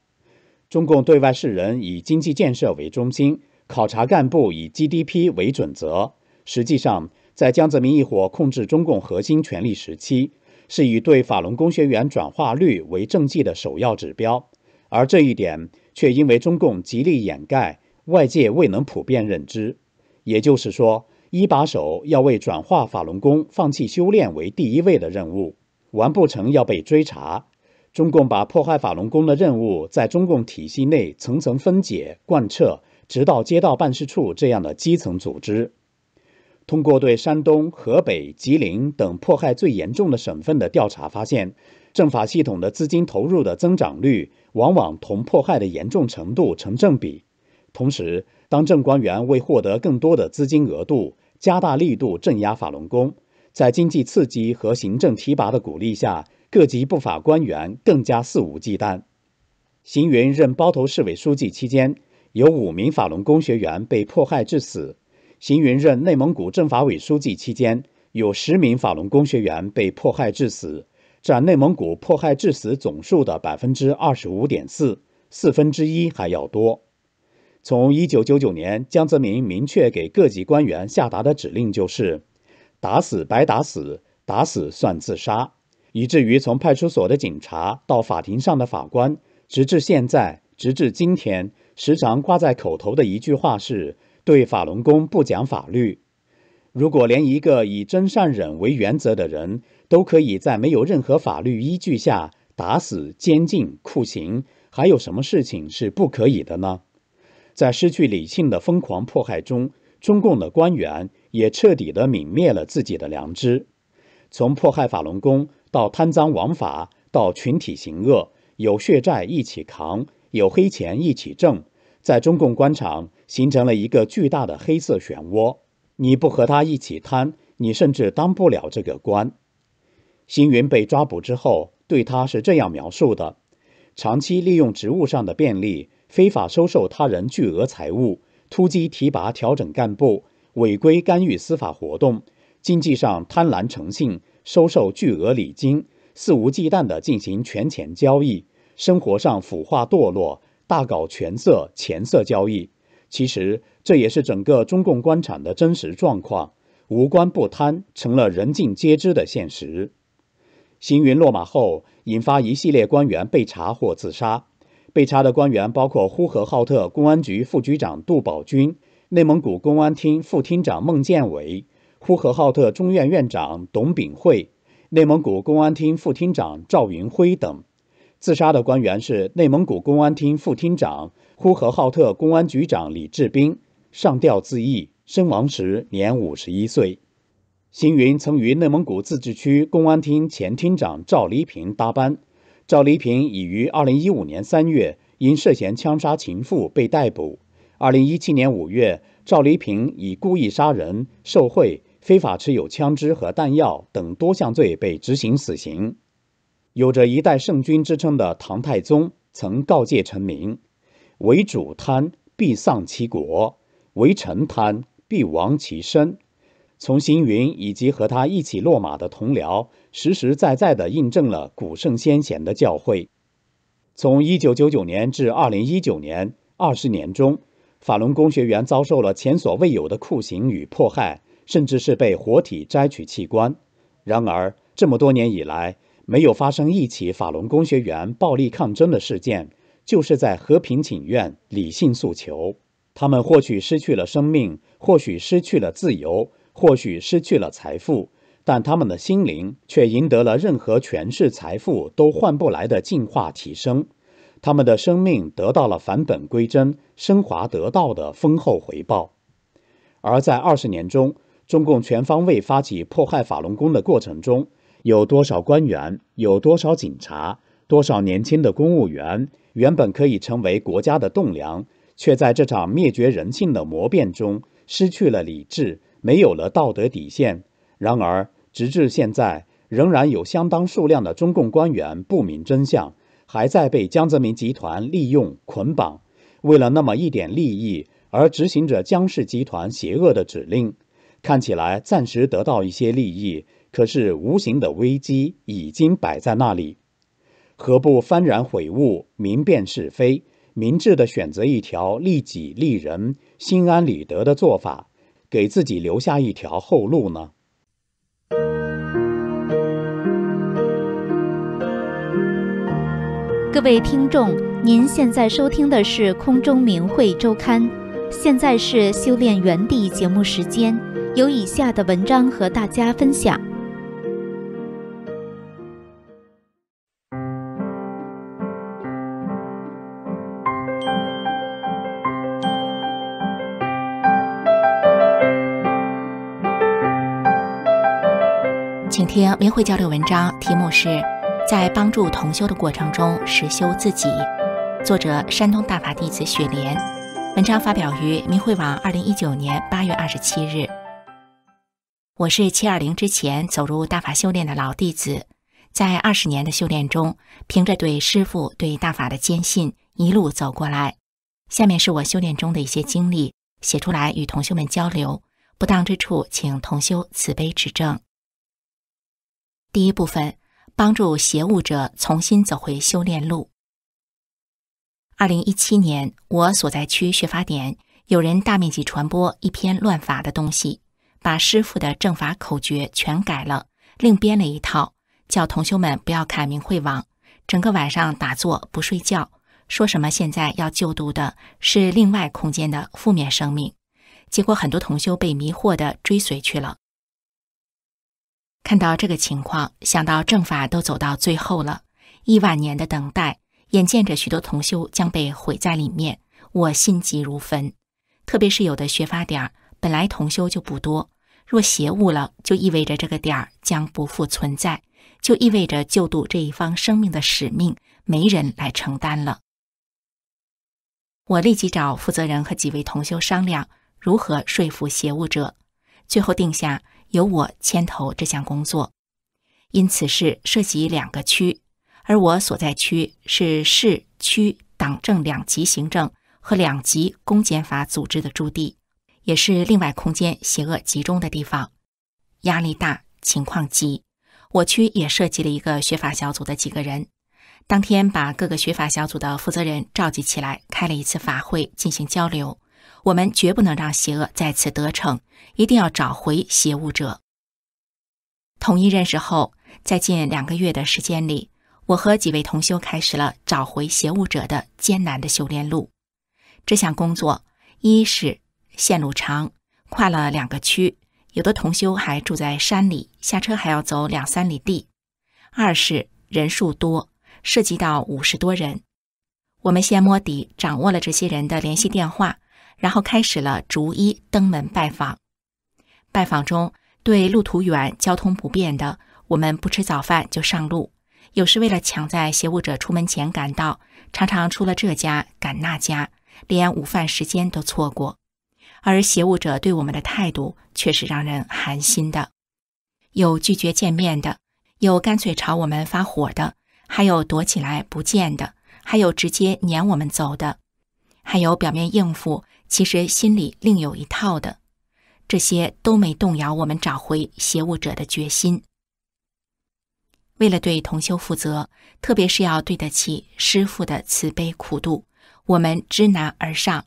中共对外示人以经济建设为中心，考察干部以 GDP 为准则。实际上，在江泽民一伙控制中共核心权力时期，是以对法轮功学员转化率为政绩的首要指标，而这一点却因为中共极力掩盖。外界未能普遍认知，也就是说，一把手要为转化法轮功、放弃修炼为第一位的任务，完不成要被追查。中共把迫害法轮功的任务在中共体系内层层分解、贯彻，直到街道办事处这样的基层组织。通过对山东、河北、吉林等迫害最严重的省份的调查发现，政法系统的资金投入的增长率往往同迫害的严重程度成正比。同时，党政官员为获得更多的资金额度，加大力度镇压法轮功。在经济刺激和行政提拔的鼓励下，各级不法官员更加肆无忌惮。邢云任包头市委书记期间，有五名法轮功学员被迫害致死；邢云任内蒙古政法委书记期间，有十名法轮功学员被迫害致死，占内蒙古迫害致死总数的百分之二十五点四，四分之一还要多。从一九九九年，江泽民明确给各级官员下达的指令就是：“打死白打死，打死算自杀。”以至于从派出所的警察到法庭上的法官，直至现在，直至今天，时常挂在口头的一句话是：“对法轮功不讲法律。”如果连一个以真善忍为原则的人都可以在没有任何法律依据下打死、监禁、酷刑，还有什么事情是不可以的呢？在失去理性的疯狂迫害中，中共的官员也彻底的泯灭了自己的良知。从迫害法轮功到贪赃枉法，到群体行恶，有血债一起扛，有黑钱一起挣，在中共官场形成了一个巨大的黑色漩涡。你不和他一起贪，你甚至当不了这个官。星云被抓捕之后，对他是这样描述的：长期利用职务上的便利。非法收受他人巨额财物，突击提拔调整干部，违规干预司法活动，经济上贪婪成性，收受巨额礼金，肆无忌惮地进行权钱交易，生活上腐化堕落，大搞权色、钱色交易。其实，这也是整个中共官场的真实状况。无官不贪，成了人尽皆知的现实。行云落马后，引发一系列官员被查或自杀。被查的官员包括呼和浩特公安局副局长杜宝军、内蒙古公安厅副厅长孟建伟、呼和浩特中院院长董炳慧、内蒙古公安厅副厅长赵云辉等。自杀的官员是内蒙古公安厅副厅长、呼和浩特公安局长李志斌，上吊自缢身亡时年五十一岁。邢云曾与内蒙古自治区公安厅前厅长赵黎平搭班。赵黎平已于二零一五年三月因涉嫌枪杀情妇被逮捕。二零一七年五月，赵黎平以故意杀人、受贿、非法持有枪支和弹药等多项罪被执行死刑。有着“一代圣君”之称的唐太宗曾告诫臣民：“为主贪，必丧其国；为臣贪，必亡其身。”从星云以及和他一起落马的同僚，实实在在地印证了古圣先贤的教诲。从一九九九年至二零一九年，二十年中，法轮功学员遭受了前所未有的酷刑与迫害，甚至是被活体摘取器官。然而，这么多年以来，没有发生一起法轮功学员暴力抗争的事件，就是在和平请愿、理性诉求。他们或许失去了生命，或许失去了自由。或许失去了财富，但他们的心灵却赢得了任何权势、财富都换不来的进化提升。他们的生命得到了返本归真、升华得道的丰厚回报。而在二十年中，中共全方位发起迫害法轮功的过程中，有多少官员，有多少警察，多少年轻的公务员，原本可以成为国家的栋梁，却在这场灭绝人性的魔变中失去了理智。没有了道德底线，然而，直至现在，仍然有相当数量的中共官员不明真相，还在被江泽民集团利用捆绑，为了那么一点利益而执行着江氏集团邪恶的指令。看起来暂时得到一些利益，可是无形的危机已经摆在那里，何不幡然悔悟，明辨是非，明智的选择一条利己利人、心安理得的做法？给自己留下一条后路呢。各位听众，您现在收听的是《空中名会周刊》，现在是修炼园地节目时间，有以下的文章和大家分享。请听明慧交流文章，题目是《在帮助同修的过程中实修自己》，作者山东大法弟子雪莲。文章发表于明慧网二零一九年八月二十七日。我是七二零之前走入大法修炼的老弟子，在二十年的修炼中，凭着对师父、对大法的坚信，一路走过来。下面是我修炼中的一些经历，写出来与同修们交流，不当之处，请同修慈悲指正。第一部分，帮助邪悟者重新走回修炼路。二零一七年，我所在区学法典有人大面积传播一篇乱法的东西，把师傅的正法口诀全改了，另编了一套，叫同修们不要看明慧网，整个晚上打坐不睡觉，说什么现在要就读的是另外空间的负面生命，结果很多同修被迷惑的追随去了。看到这个情况，想到正法都走到最后了，亿万年的等待，眼见着许多同修将被毁在里面，我心急如焚。特别是有的学法点儿本来同修就不多，若邪悟了，就意味着这个点儿将不复存在，就意味着救度这一方生命的使命没人来承担了。我立即找负责人和几位同修商量如何说服邪悟者，最后定下。由我牵头这项工作，因此事涉及两个区，而我所在区是市区党政两级行政和两级公检法组织的驻地，也是另外空间邪恶集中的地方，压力大，情况急。我区也涉及了一个学法小组的几个人，当天把各个学法小组的负责人召集起来，开了一次法会，进行交流。我们绝不能让邪恶再次得逞，一定要找回邪物者。统一认识后，在近两个月的时间里，我和几位同修开始了找回邪物者的艰难的修炼路。这项工作一是线路长，跨了两个区，有的同修还住在山里，下车还要走两三里地；二是人数多，涉及到五十多人。我们先摸底，掌握了这些人的联系电话。然后开始了逐一登门拜访。拜访中，对路途远、交通不便的，我们不吃早饭就上路。有时为了抢在协物者出门前赶到，常常出了这家赶那家，连午饭时间都错过。而协物者对我们的态度却是让人寒心的：有拒绝见面的，有干脆朝我们发火的，还有躲起来不见的，还有直接撵我们走的，还有表面应付。其实心里另有一套的，这些都没动摇我们找回邪物者的决心。为了对同修负责，特别是要对得起师父的慈悲苦度，我们知难而上。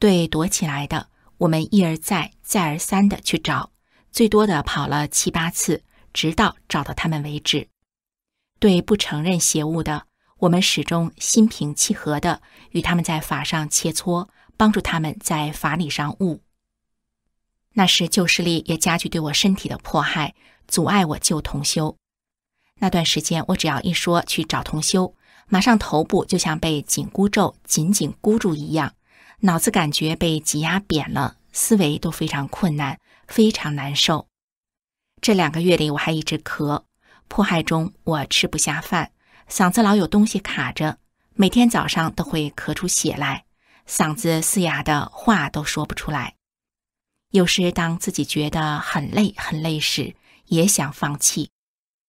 对躲起来的，我们一而再、再而三的去找，最多的跑了七八次，直到找到他们为止。对不承认邪物的，我们始终心平气和的与他们在法上切磋。帮助他们在法理上悟。那时旧势力也加剧对我身体的迫害，阻碍我救同修。那段时间，我只要一说去找同修，马上头部就像被紧箍咒紧紧箍住一样，脑子感觉被挤压扁了，思维都非常困难，非常难受。这两个月里，我还一直咳，迫害中我吃不下饭，嗓子老有东西卡着，每天早上都会咳出血来。嗓子嘶哑的话都说不出来，有时当自己觉得很累很累时，也想放弃，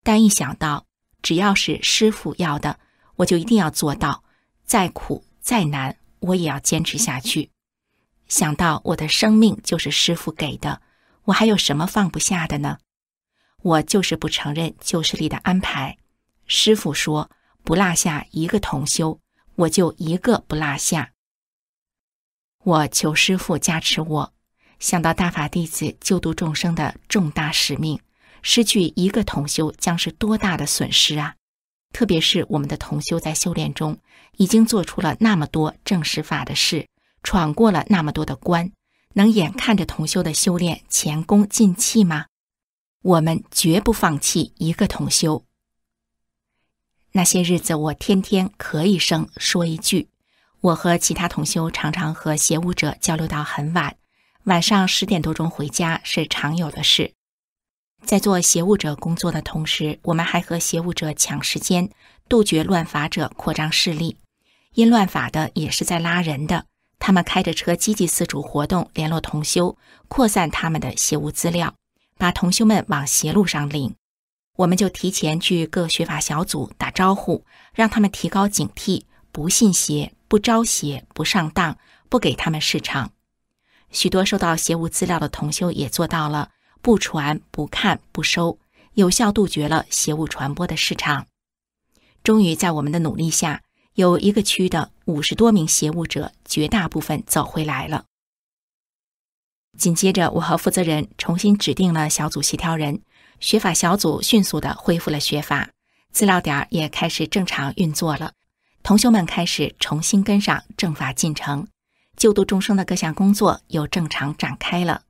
但一想到只要是师傅要的，我就一定要做到，再苦再难我也要坚持下去。想到我的生命就是师傅给的，我还有什么放不下的呢？我就是不承认旧势力的安排。师傅说不落下一个同修，我就一个不落下。我求师父加持我，想到大法弟子救度众生的重大使命，失去一个同修将是多大的损失啊！特别是我们的同修在修炼中已经做出了那么多正实法的事，闯过了那么多的关，能眼看着同修的修炼前功尽弃吗？我们绝不放弃一个同修。那些日子，我天天咳一声，说一句。我和其他同修常常和邪物者交流到很晚，晚上十点多钟回家是常有的事。在做邪物者工作的同时，我们还和邪物者抢时间，杜绝乱法者扩张势力。因乱法的也是在拉人的，他们开着车积极四处活动，联络同修，扩散他们的邪物资料，把同修们往邪路上领。我们就提前去各学法小组打招呼，让他们提高警惕，不信邪。不招邪，不上当，不给他们市场。许多收到邪物资料的同修也做到了不传、不看、不收，有效杜绝了邪物传播的市场。终于在我们的努力下，有一个区的五十多名邪物者，绝大部分走回来了。紧接着，我和负责人重新指定了小组协调人，学法小组迅速地恢复了学法，资料点也开始正常运作了。同修们开始重新跟上正法进程，救度众生的各项工作又正常展开了。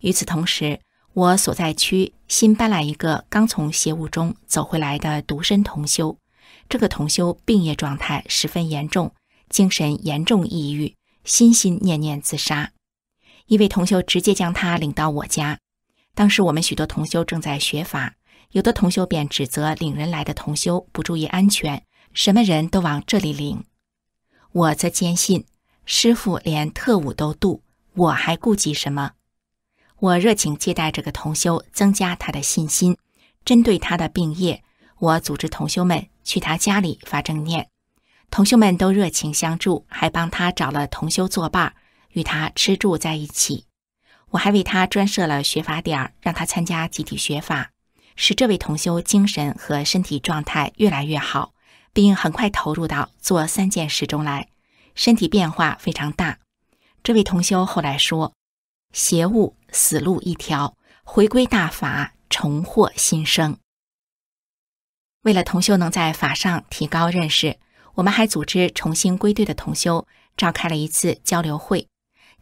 与此同时，我所在区新搬来一个刚从邪物中走回来的独身同修，这个同修病业状态十分严重，精神严重抑郁，心心念念自杀。一位同修直接将他领到我家，当时我们许多同修正在学法，有的同修便指责领人来的同修不注意安全。什么人都往这里领，我则坚信，师傅连特务都渡，我还顾忌什么？我热情接待这个同修，增加他的信心。针对他的病业，我组织同修们去他家里发正念，同修们都热情相助，还帮他找了同修作伴，与他吃住在一起。我还为他专设了学法点儿，让他参加集体学法，使这位同修精神和身体状态越来越好。并很快投入到做三件事中来，身体变化非常大。这位同修后来说：“邪物死路一条，回归大法，重获新生。”为了同修能在法上提高认识，我们还组织重新归队的同修召开了一次交流会。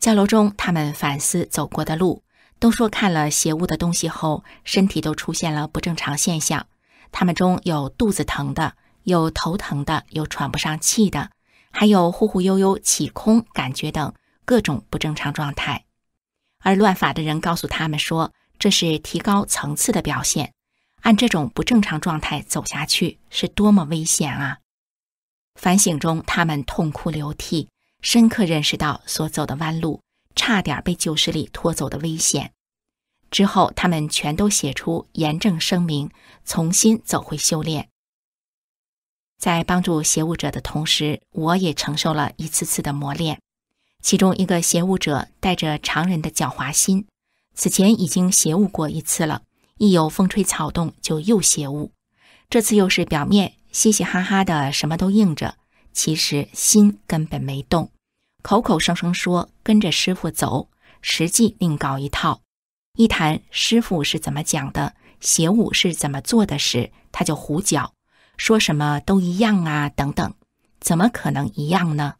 交流中，他们反思走过的路，都说看了邪物的东西后，身体都出现了不正常现象。他们中有肚子疼的。有头疼的，有喘不上气的，还有忽忽悠悠起空感觉等各种不正常状态。而乱法的人告诉他们说，这是提高层次的表现。按这种不正常状态走下去，是多么危险啊！反省中，他们痛哭流涕，深刻认识到所走的弯路，差点被旧势力拖走的危险。之后，他们全都写出严正声明，重新走回修炼。在帮助邪悟者的同时，我也承受了一次次的磨练。其中一个邪悟者带着常人的狡猾心，此前已经邪悟过一次了，一有风吹草动就又邪悟。这次又是表面嘻嘻哈哈的什么都应着，其实心根本没动，口口声声说跟着师傅走，实际另搞一套。一谈师傅是怎么讲的，邪悟是怎么做的时，他就胡搅。说什么都一样啊，等等，怎么可能一样呢？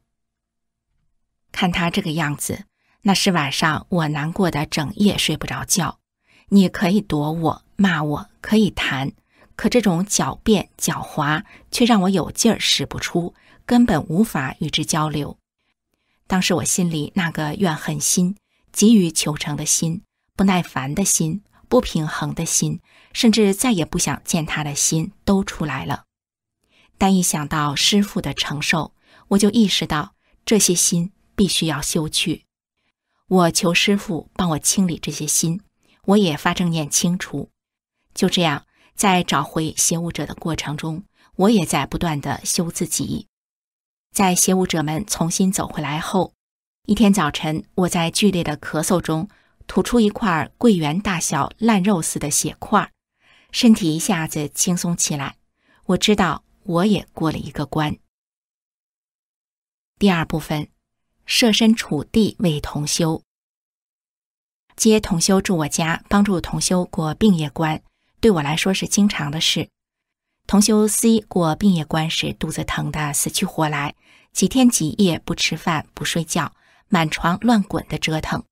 看他这个样子，那是晚上我难过的整夜睡不着觉。你可以躲我、骂我，可以谈，可这种狡辩、狡猾却让我有劲儿使不出，根本无法与之交流。当时我心里那个怨恨心、急于求成的心、不耐烦的心、不平衡的心。甚至再也不想见他的心都出来了，但一想到师傅的承受，我就意识到这些心必须要修去。我求师傅帮我清理这些心，我也发正念清除。就这样，在找回邪物者的过程中，我也在不断的修自己。在邪物者们重新走回来后，一天早晨，我在剧烈的咳嗽中吐出一块桂圆大小烂肉似的血块。身体一下子轻松起来，我知道我也过了一个关。第二部分，设身处地为同修，接同修住我家，帮助同修过病业关，对我来说是经常的事。同修 C 过病业关时，肚子疼得死去活来，几天几夜不吃饭不睡觉，满床乱滚的折腾，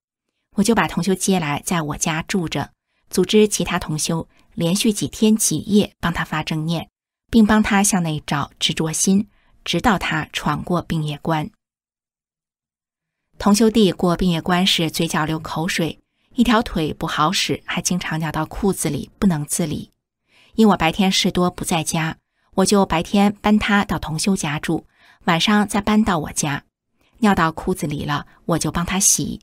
我就把同修接来在我家住着，组织其他同修。连续几天几夜帮他发正念，并帮他向内找执着心，直到他闯过病业关。同修弟过病业关时，嘴角流口水，一条腿不好使，还经常尿到裤子里，不能自理。因我白天事多不在家，我就白天搬他到同修家住，晚上再搬到我家。尿到裤子里了，我就帮他洗。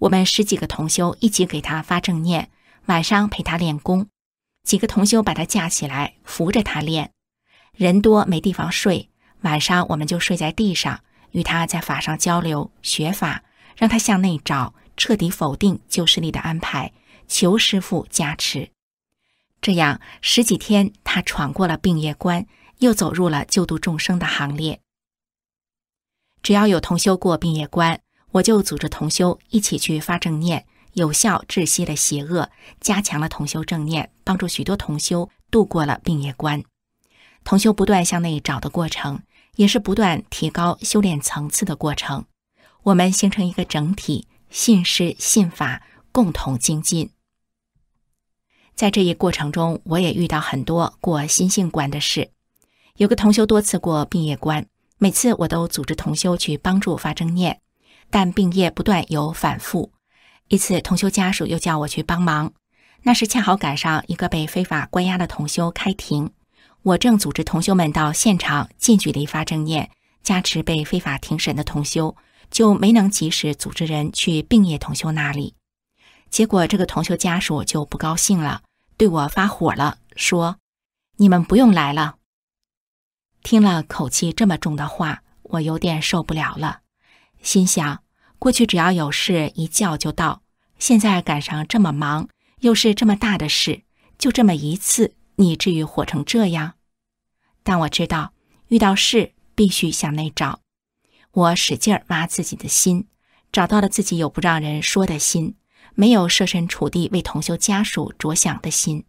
我们十几个同修一起给他发正念，晚上陪他练功。几个同修把他架起来，扶着他练。人多没地方睡，晚上我们就睡在地上，与他在法上交流学法，让他向内找，彻底否定旧势力的安排，求师傅加持。这样十几天，他闯过了病业关，又走入了救度众生的行列。只要有同修过病业关，我就组织同修一起去发正念。有效窒息了邪恶，加强了同修正念，帮助许多同修度过了病业关。同修不断向内找的过程，也是不断提高修炼层次的过程。我们形成一个整体，信师信法，共同精进。在这一过程中，我也遇到很多过心性关的事。有个同修多次过病业关，每次我都组织同修去帮助发正念，但病业不断有反复。一次，同修家属又叫我去帮忙，那时恰好赶上一个被非法关押的同修开庭，我正组织同修们到现场近距离发正念，加持被非法庭审的同修，就没能及时组织人去病业同修那里，结果这个同修家属就不高兴了，对我发火了，说：“你们不用来了。”听了口气这么重的话，我有点受不了了，心想。过去只要有事一叫就到，现在赶上这么忙，又是这么大的事，就这么一次，你至于火成这样？但我知道，遇到事必须向内找。我使劲儿挖自己的心，找到了自己有不让人说的心，没有设身处地为同修家属着想的心。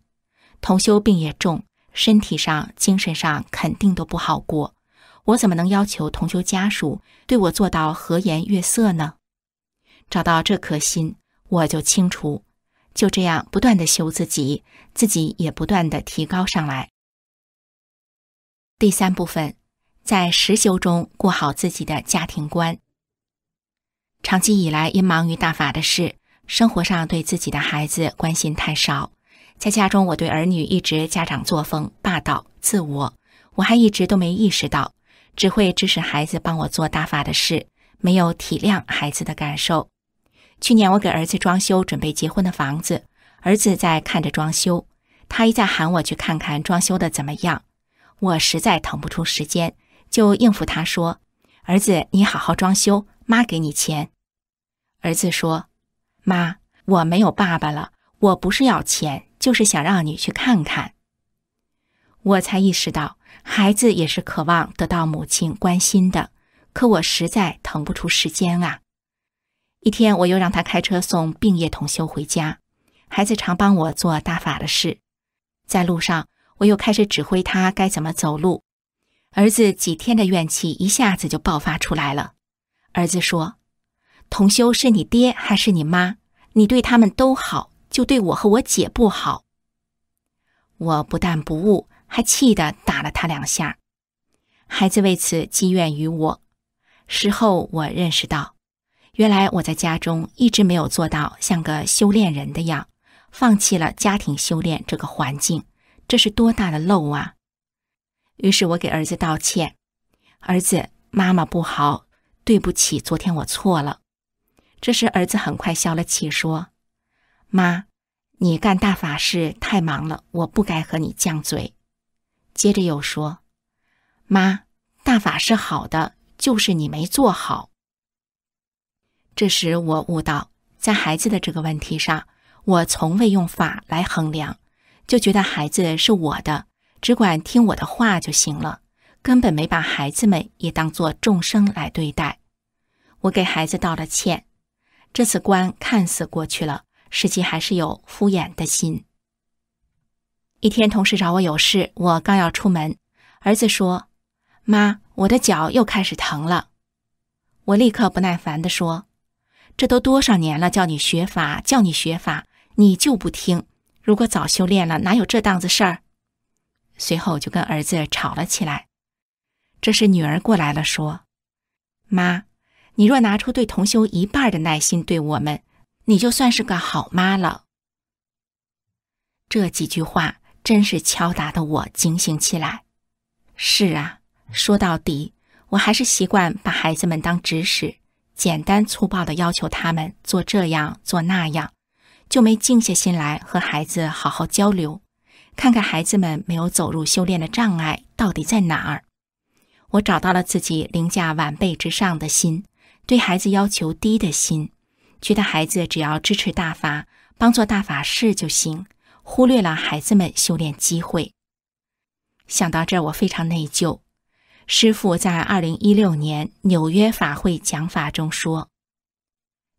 同修病也重，身体上、精神上肯定都不好过，我怎么能要求同修家属对我做到和颜悦色呢？找到这颗心，我就清除，就这样不断的修自己，自己也不断的提高上来。第三部分，在实修中过好自己的家庭观。长期以来因忙于大法的事，生活上对自己的孩子关心太少，在家中我对儿女一直家长作风霸道、自我，我还一直都没意识到，只会指使孩子帮我做大法的事，没有体谅孩子的感受。去年我给儿子装修准备结婚的房子，儿子在看着装修，他一再喊我去看看装修的怎么样。我实在腾不出时间，就应付他说：“儿子，你好好装修，妈给你钱。”儿子说：“妈，我没有爸爸了，我不是要钱，就是想让你去看看。”我才意识到，孩子也是渴望得到母亲关心的，可我实在腾不出时间啊。一天，我又让他开车送病叶同修回家。孩子常帮我做大法的事，在路上，我又开始指挥他该怎么走路。儿子几天的怨气一下子就爆发出来了。儿子说：“同修是你爹还是你妈？你对他们都好，就对我和我姐不好。”我不但不悟，还气得打了他两下。孩子为此积怨于我。事后，我认识到。原来我在家中一直没有做到像个修炼人的样，放弃了家庭修炼这个环境，这是多大的漏啊！于是我给儿子道歉：“儿子，妈妈不好，对不起，昨天我错了。”这时儿子很快消了气，说：“妈，你干大法事太忙了，我不该和你犟嘴。”接着又说：“妈，大法是好的，就是你没做好。”这时我悟到，在孩子的这个问题上，我从未用法来衡量，就觉得孩子是我的，只管听我的话就行了，根本没把孩子们也当作众生来对待。我给孩子道了歉，这次关看似过去了，实际还是有敷衍的心。一天，同事找我有事，我刚要出门，儿子说：“妈，我的脚又开始疼了。”我立刻不耐烦地说。这都多少年了，叫你学法，叫你学法，你就不听。如果早修炼了，哪有这档子事儿？随后就跟儿子吵了起来。这时女儿过来了，说：“妈，你若拿出对同修一半的耐心对我们，你就算是个好妈了。”这几句话真是敲打的我警醒起来。是啊，说到底，我还是习惯把孩子们当指使。简单粗暴的要求他们做这样做那样，就没静下心来和孩子好好交流，看看孩子们没有走入修炼的障碍到底在哪儿。我找到了自己凌驾晚辈之上的心，对孩子要求低的心，觉得孩子只要支持大法，帮做大法事就行，忽略了孩子们修炼机会。想到这儿，我非常内疚。师父在二零一六年纽约法会讲法中说：“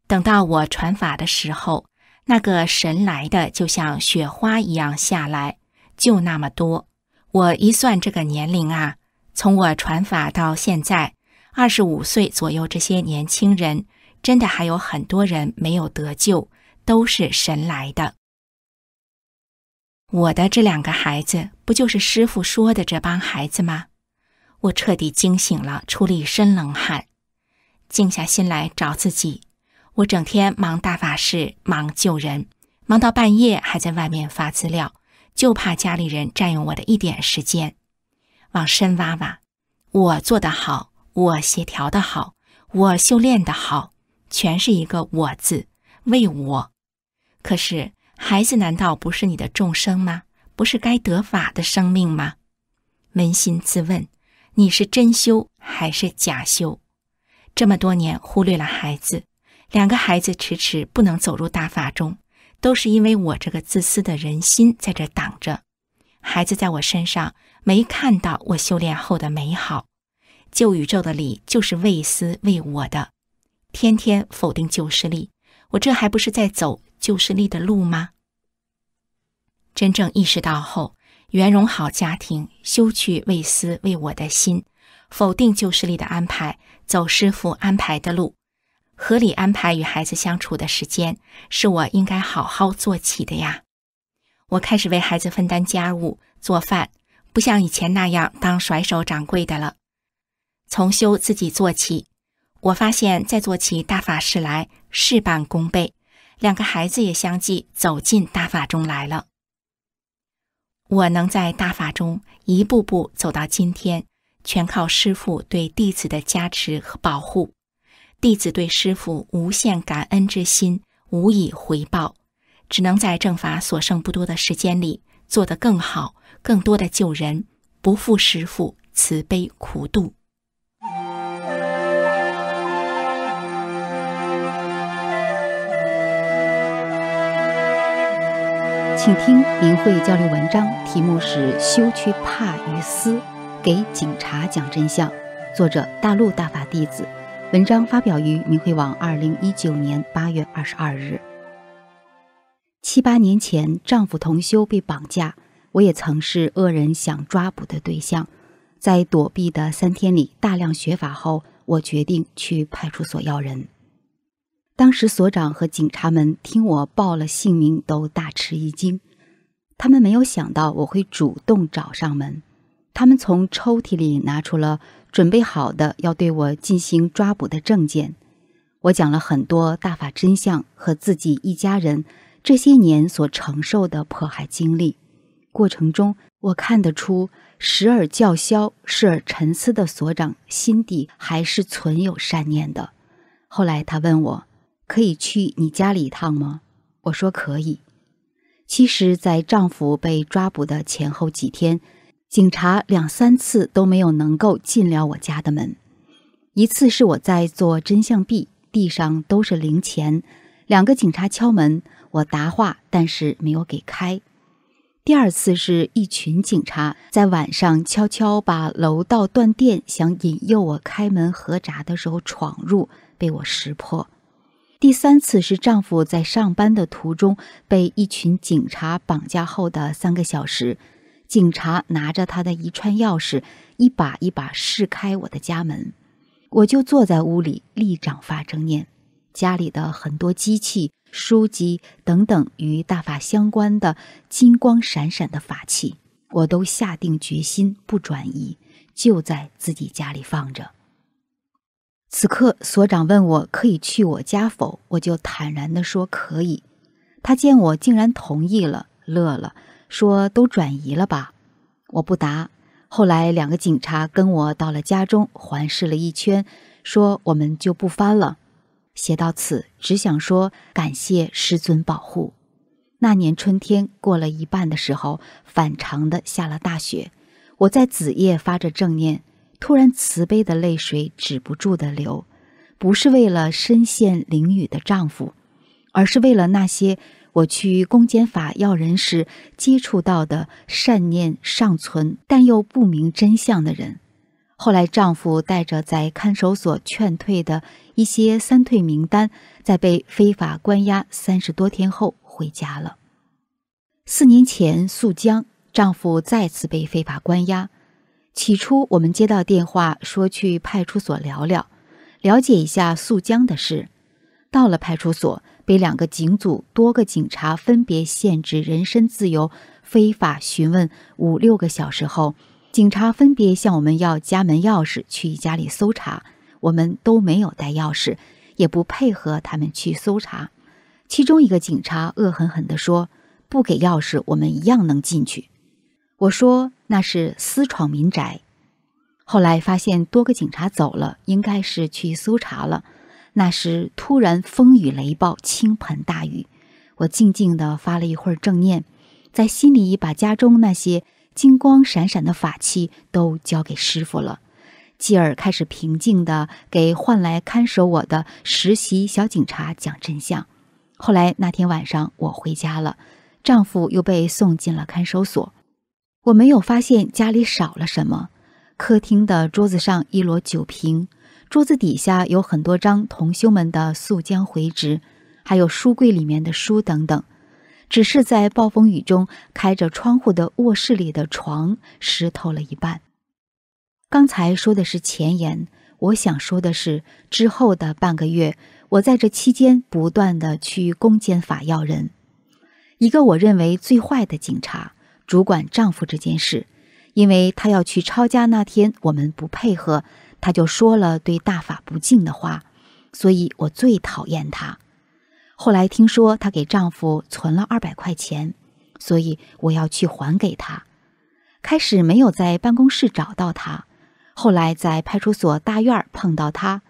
等到我传法的时候，那个神来的就像雪花一样下来，就那么多。我一算这个年龄啊，从我传法到现在，二十五岁左右，这些年轻人真的还有很多人没有得救，都是神来的。我的这两个孩子，不就是师傅说的这帮孩子吗？”我彻底惊醒了，出了一身冷汗，静下心来找自己。我整天忙大法事，忙救人，忙到半夜还在外面发资料，就怕家里人占用我的一点时间。往深挖挖，我做得好，我协调的好，我修炼的好，全是一个“我”字，为我。可是，孩子难道不是你的众生吗？不是该得法的生命吗？扪心自问。你是真修还是假修？这么多年忽略了孩子，两个孩子迟迟不能走入大法中，都是因为我这个自私的人心在这挡着。孩子在我身上没看到我修炼后的美好。旧宇宙的理就是为私为我的，天天否定旧势力，我这还不是在走旧势力的路吗？真正意识到后。圆融好家庭，修去为私为我的心，否定旧势力的安排，走师傅安排的路，合理安排与孩子相处的时间，是我应该好好做起的呀。我开始为孩子分担家务、做饭，不像以前那样当甩手掌柜的了。从修自己做起，我发现再做起大法事来事半功倍，两个孩子也相继走进大法中来了。我能在大法中一步步走到今天，全靠师傅对弟子的加持和保护，弟子对师傅无限感恩之心无以回报，只能在正法所剩不多的时间里做得更好，更多的救人，不负师傅慈悲苦度。请听明慧交流文章，题目是《羞去怕于私》，给警察讲真相。作者：大陆大法弟子。文章发表于明慧网，二零一九年八月二十二日。七八年前，丈夫同修被绑架，我也曾是恶人想抓捕的对象。在躲避的三天里，大量学法后，我决定去派出所要人。当时所长和警察们听我报了姓名，都大吃一惊，他们没有想到我会主动找上门。他们从抽屉里拿出了准备好的要对我进行抓捕的证件。我讲了很多大法真相和自己一家人这些年所承受的迫害经历。过程中，我看得出时而叫嚣、时而沉思的所长心底还是存有善念的。后来他问我。可以去你家里一趟吗？我说可以。其实，在丈夫被抓捕的前后几天，警察两三次都没有能够进了我家的门。一次是我在做真相币，地上都是零钱，两个警察敲门，我答话，但是没有给开。第二次是一群警察在晚上悄悄把楼道断电，想引诱我开门合闸的时候闯入，被我识破。第三次是丈夫在上班的途中被一群警察绑架后的三个小时，警察拿着他的一串钥匙，一把一把试开我的家门，我就坐在屋里立掌发正念，家里的很多机器、书籍等等与大法相关的金光闪闪的法器，我都下定决心不转移，就在自己家里放着。此刻，所长问我可以去我家否？我就坦然地说可以。他见我竟然同意了，乐了，说都转移了吧。我不答。后来，两个警察跟我到了家中，环视了一圈，说我们就不翻了。写到此，只想说感谢师尊保护。那年春天过了一半的时候，反常的下了大雪。我在子夜发着正念。突然，慈悲的泪水止不住地流，不是为了身陷囹圄的丈夫，而是为了那些我去公检法要人时接触到的善念尚存但又不明真相的人。后来，丈夫带着在看守所劝退的一些三退名单，在被非法关押三十多天后回家了。四年前，宿江丈夫再次被非法关押。起初，我们接到电话说去派出所聊聊，了解一下素江的事。到了派出所，被两个警组、多个警察分别限制人身自由，非法询问五六个小时后，警察分别向我们要家门钥匙去家里搜查，我们都没有带钥匙，也不配合他们去搜查。其中一个警察恶狠狠地说：“不给钥匙，我们一样能进去。”我说那是私闯民宅，后来发现多个警察走了，应该是去搜查了。那时突然风雨雷暴，倾盆大雨。我静静地发了一会儿正念，在心里把家中那些金光闪闪的法器都交给师傅了，继而开始平静的给换来看守我的实习小警察讲真相。后来那天晚上我回家了，丈夫又被送进了看守所。我没有发现家里少了什么。客厅的桌子上一摞酒瓶，桌子底下有很多张同修们的素江回执，还有书柜里面的书等等。只是在暴风雨中开着窗户的卧室里的床湿透了一半。刚才说的是前言，我想说的是之后的半个月，我在这期间不断的去攻坚法要人，一个我认为最坏的警察。主管丈夫这件事，因为她要去抄家那天我们不配合，她就说了对大法不敬的话，所以我最讨厌她。后来听说她给丈夫存了二百块钱，所以我要去还给她。开始没有在办公室找到她，后来在派出所大院碰到她，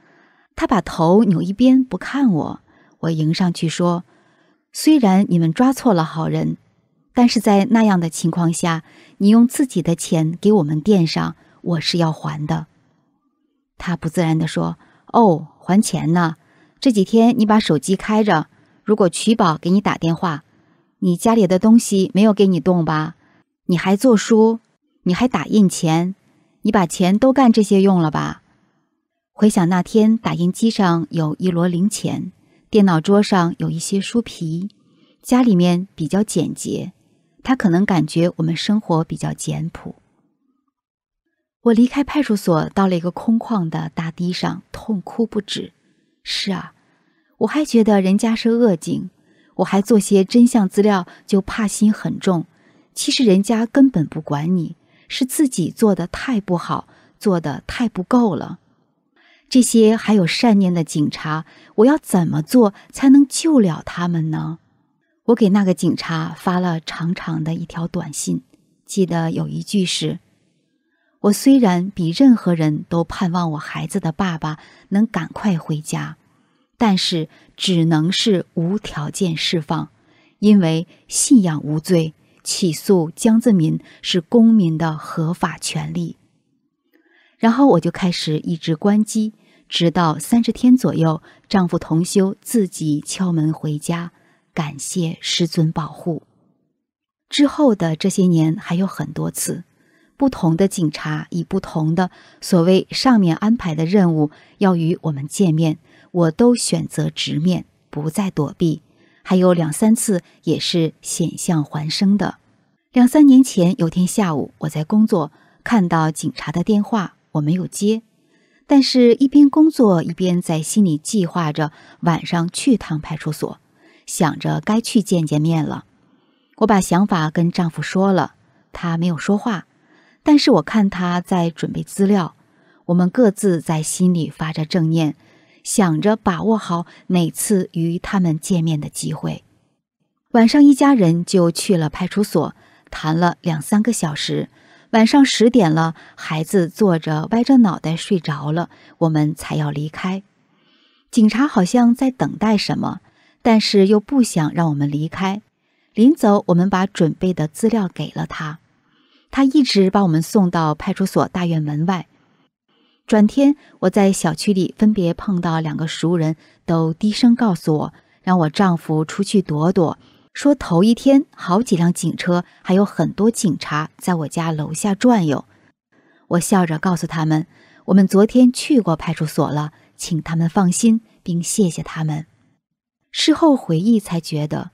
她把头扭一边不看我，我迎上去说：“虽然你们抓错了好人。”但是在那样的情况下，你用自己的钱给我们垫上，我是要还的。他不自然地说：“哦，还钱呢？这几天你把手机开着，如果取宝给你打电话，你家里的东西没有给你动吧？你还做书，你还打印钱，你把钱都干这些用了吧？回想那天，打印机上有一摞零钱，电脑桌上有一些书皮，家里面比较简洁。”他可能感觉我们生活比较简朴。我离开派出所，到了一个空旷的大堤上，痛哭不止。是啊，我还觉得人家是恶警，我还做些真相资料，就怕心很重。其实人家根本不管你，是自己做的太不好，做的太不够了。这些还有善念的警察，我要怎么做才能救了他们呢？我给那个警察发了长长的一条短信，记得有一句是：“我虽然比任何人都盼望我孩子的爸爸能赶快回家，但是只能是无条件释放，因为信仰无罪，起诉江泽民是公民的合法权利。”然后我就开始一直关机，直到三十天左右，丈夫同修自己敲门回家。感谢师尊保护。之后的这些年还有很多次，不同的警察以不同的所谓上面安排的任务要与我们见面，我都选择直面，不再躲避。还有两三次也是险象环生的。两三年前有天下午，我在工作看到警察的电话，我没有接，但是一边工作一边在心里计划着晚上去趟派出所。想着该去见见面了，我把想法跟丈夫说了，他没有说话，但是我看他在准备资料。我们各自在心里发着正念，想着把握好每次与他们见面的机会。晚上一家人就去了派出所，谈了两三个小时。晚上十点了，孩子坐着歪着脑袋睡着了，我们才要离开。警察好像在等待什么。但是又不想让我们离开，临走我们把准备的资料给了他，他一直把我们送到派出所大院门外。转天我在小区里分别碰到两个熟人，都低声告诉我，让我丈夫出去躲躲，说头一天好几辆警车，还有很多警察在我家楼下转悠。我笑着告诉他们，我们昨天去过派出所了，请他们放心，并谢谢他们。事后回忆才觉得，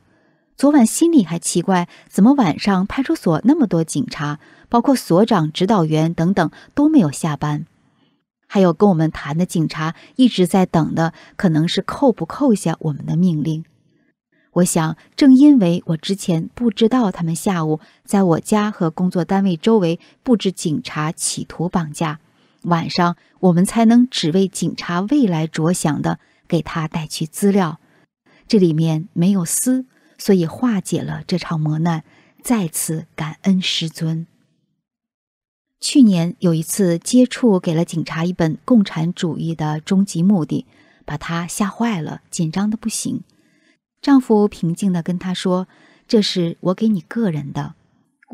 昨晚心里还奇怪，怎么晚上派出所那么多警察，包括所长、指导员等等都没有下班？还有跟我们谈的警察一直在等的，可能是扣不扣下我们的命令？我想，正因为我之前不知道他们下午在我家和工作单位周围布置警察企图绑架，晚上我们才能只为警察未来着想的给他带去资料。这里面没有私，所以化解了这场磨难。再次感恩师尊。去年有一次接触，给了警察一本《共产主义的终极目的》，把他吓坏了，紧张的不行。丈夫平静的跟他说：“这是我给你个人的。”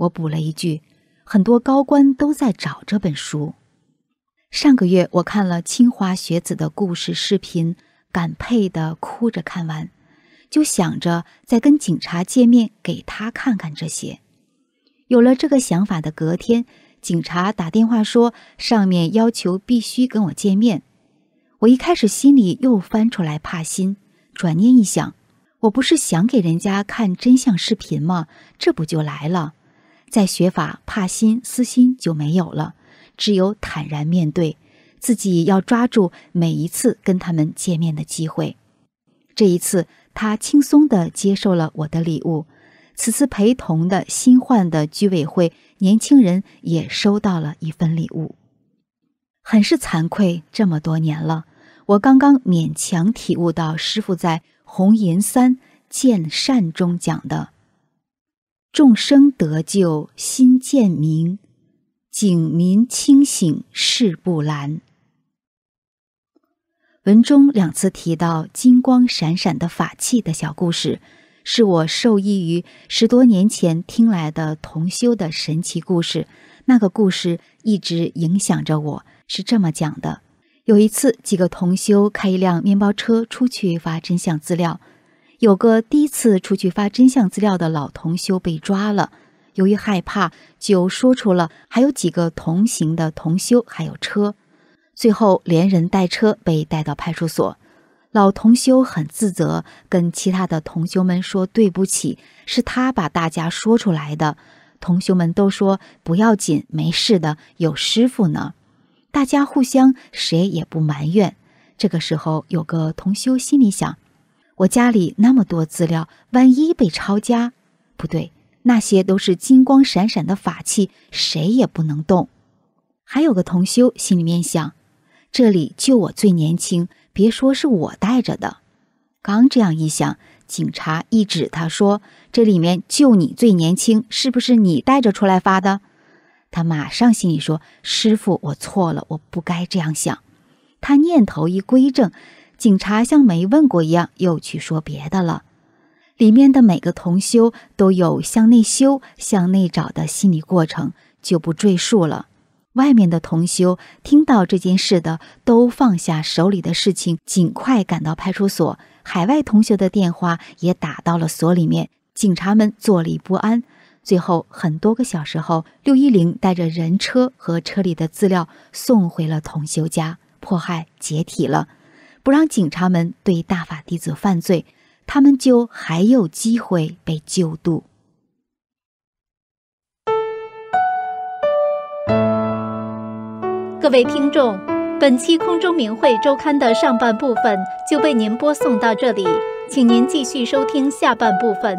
我补了一句：“很多高官都在找这本书。”上个月我看了清华学子的故事视频，感佩的哭着看完。就想着再跟警察见面，给他看看这些。有了这个想法的隔天，警察打电话说上面要求必须跟我见面。我一开始心里又翻出来怕心，转念一想，我不是想给人家看真相视频吗？这不就来了？在学法，怕心、私心就没有了，只有坦然面对。自己要抓住每一次跟他们见面的机会。这一次。他轻松的接受了我的礼物，此次陪同的新换的居委会年轻人也收到了一份礼物，很是惭愧。这么多年了，我刚刚勉强体悟到师傅在《红岩三见善》中讲的：“众生得救心见明，警民清醒事不难。”文中两次提到金光闪闪的法器的小故事，是我受益于十多年前听来的同修的神奇故事。那个故事一直影响着我。是这么讲的：有一次，几个同修开一辆面包车出去发真相资料，有个第一次出去发真相资料的老同修被抓了，由于害怕，就说出了还有几个同行的同修还有车。最后连人带车被带到派出所，老同修很自责，跟其他的同修们说对不起，是他把大家说出来的。同修们都说不要紧，没事的，有师傅呢。大家互相谁也不埋怨。这个时候有个同修心里想：我家里那么多资料，万一被抄家？不对，那些都是金光闪闪的法器，谁也不能动。还有个同修心里面想。这里就我最年轻，别说是我带着的。刚这样一想，警察一指他说：“这里面就你最年轻，是不是你带着出来发的？”他马上心里说：“师傅，我错了，我不该这样想。”他念头一归正，警察像没问过一样，又去说别的了。里面的每个同修都有向内修、向内找的心理过程，就不赘述了。外面的同修听到这件事的，都放下手里的事情，尽快赶到派出所。海外同学的电话也打到了所里面，警察们坐立不安。最后，很多个小时后，六一零带着人车和车里的资料送回了同修家，迫害解体了。不让警察们对大法弟子犯罪，他们就还有机会被救度。各位听众，本期《空中名汇周刊》的上半部分就为您播送到这里，请您继续收听下半部分。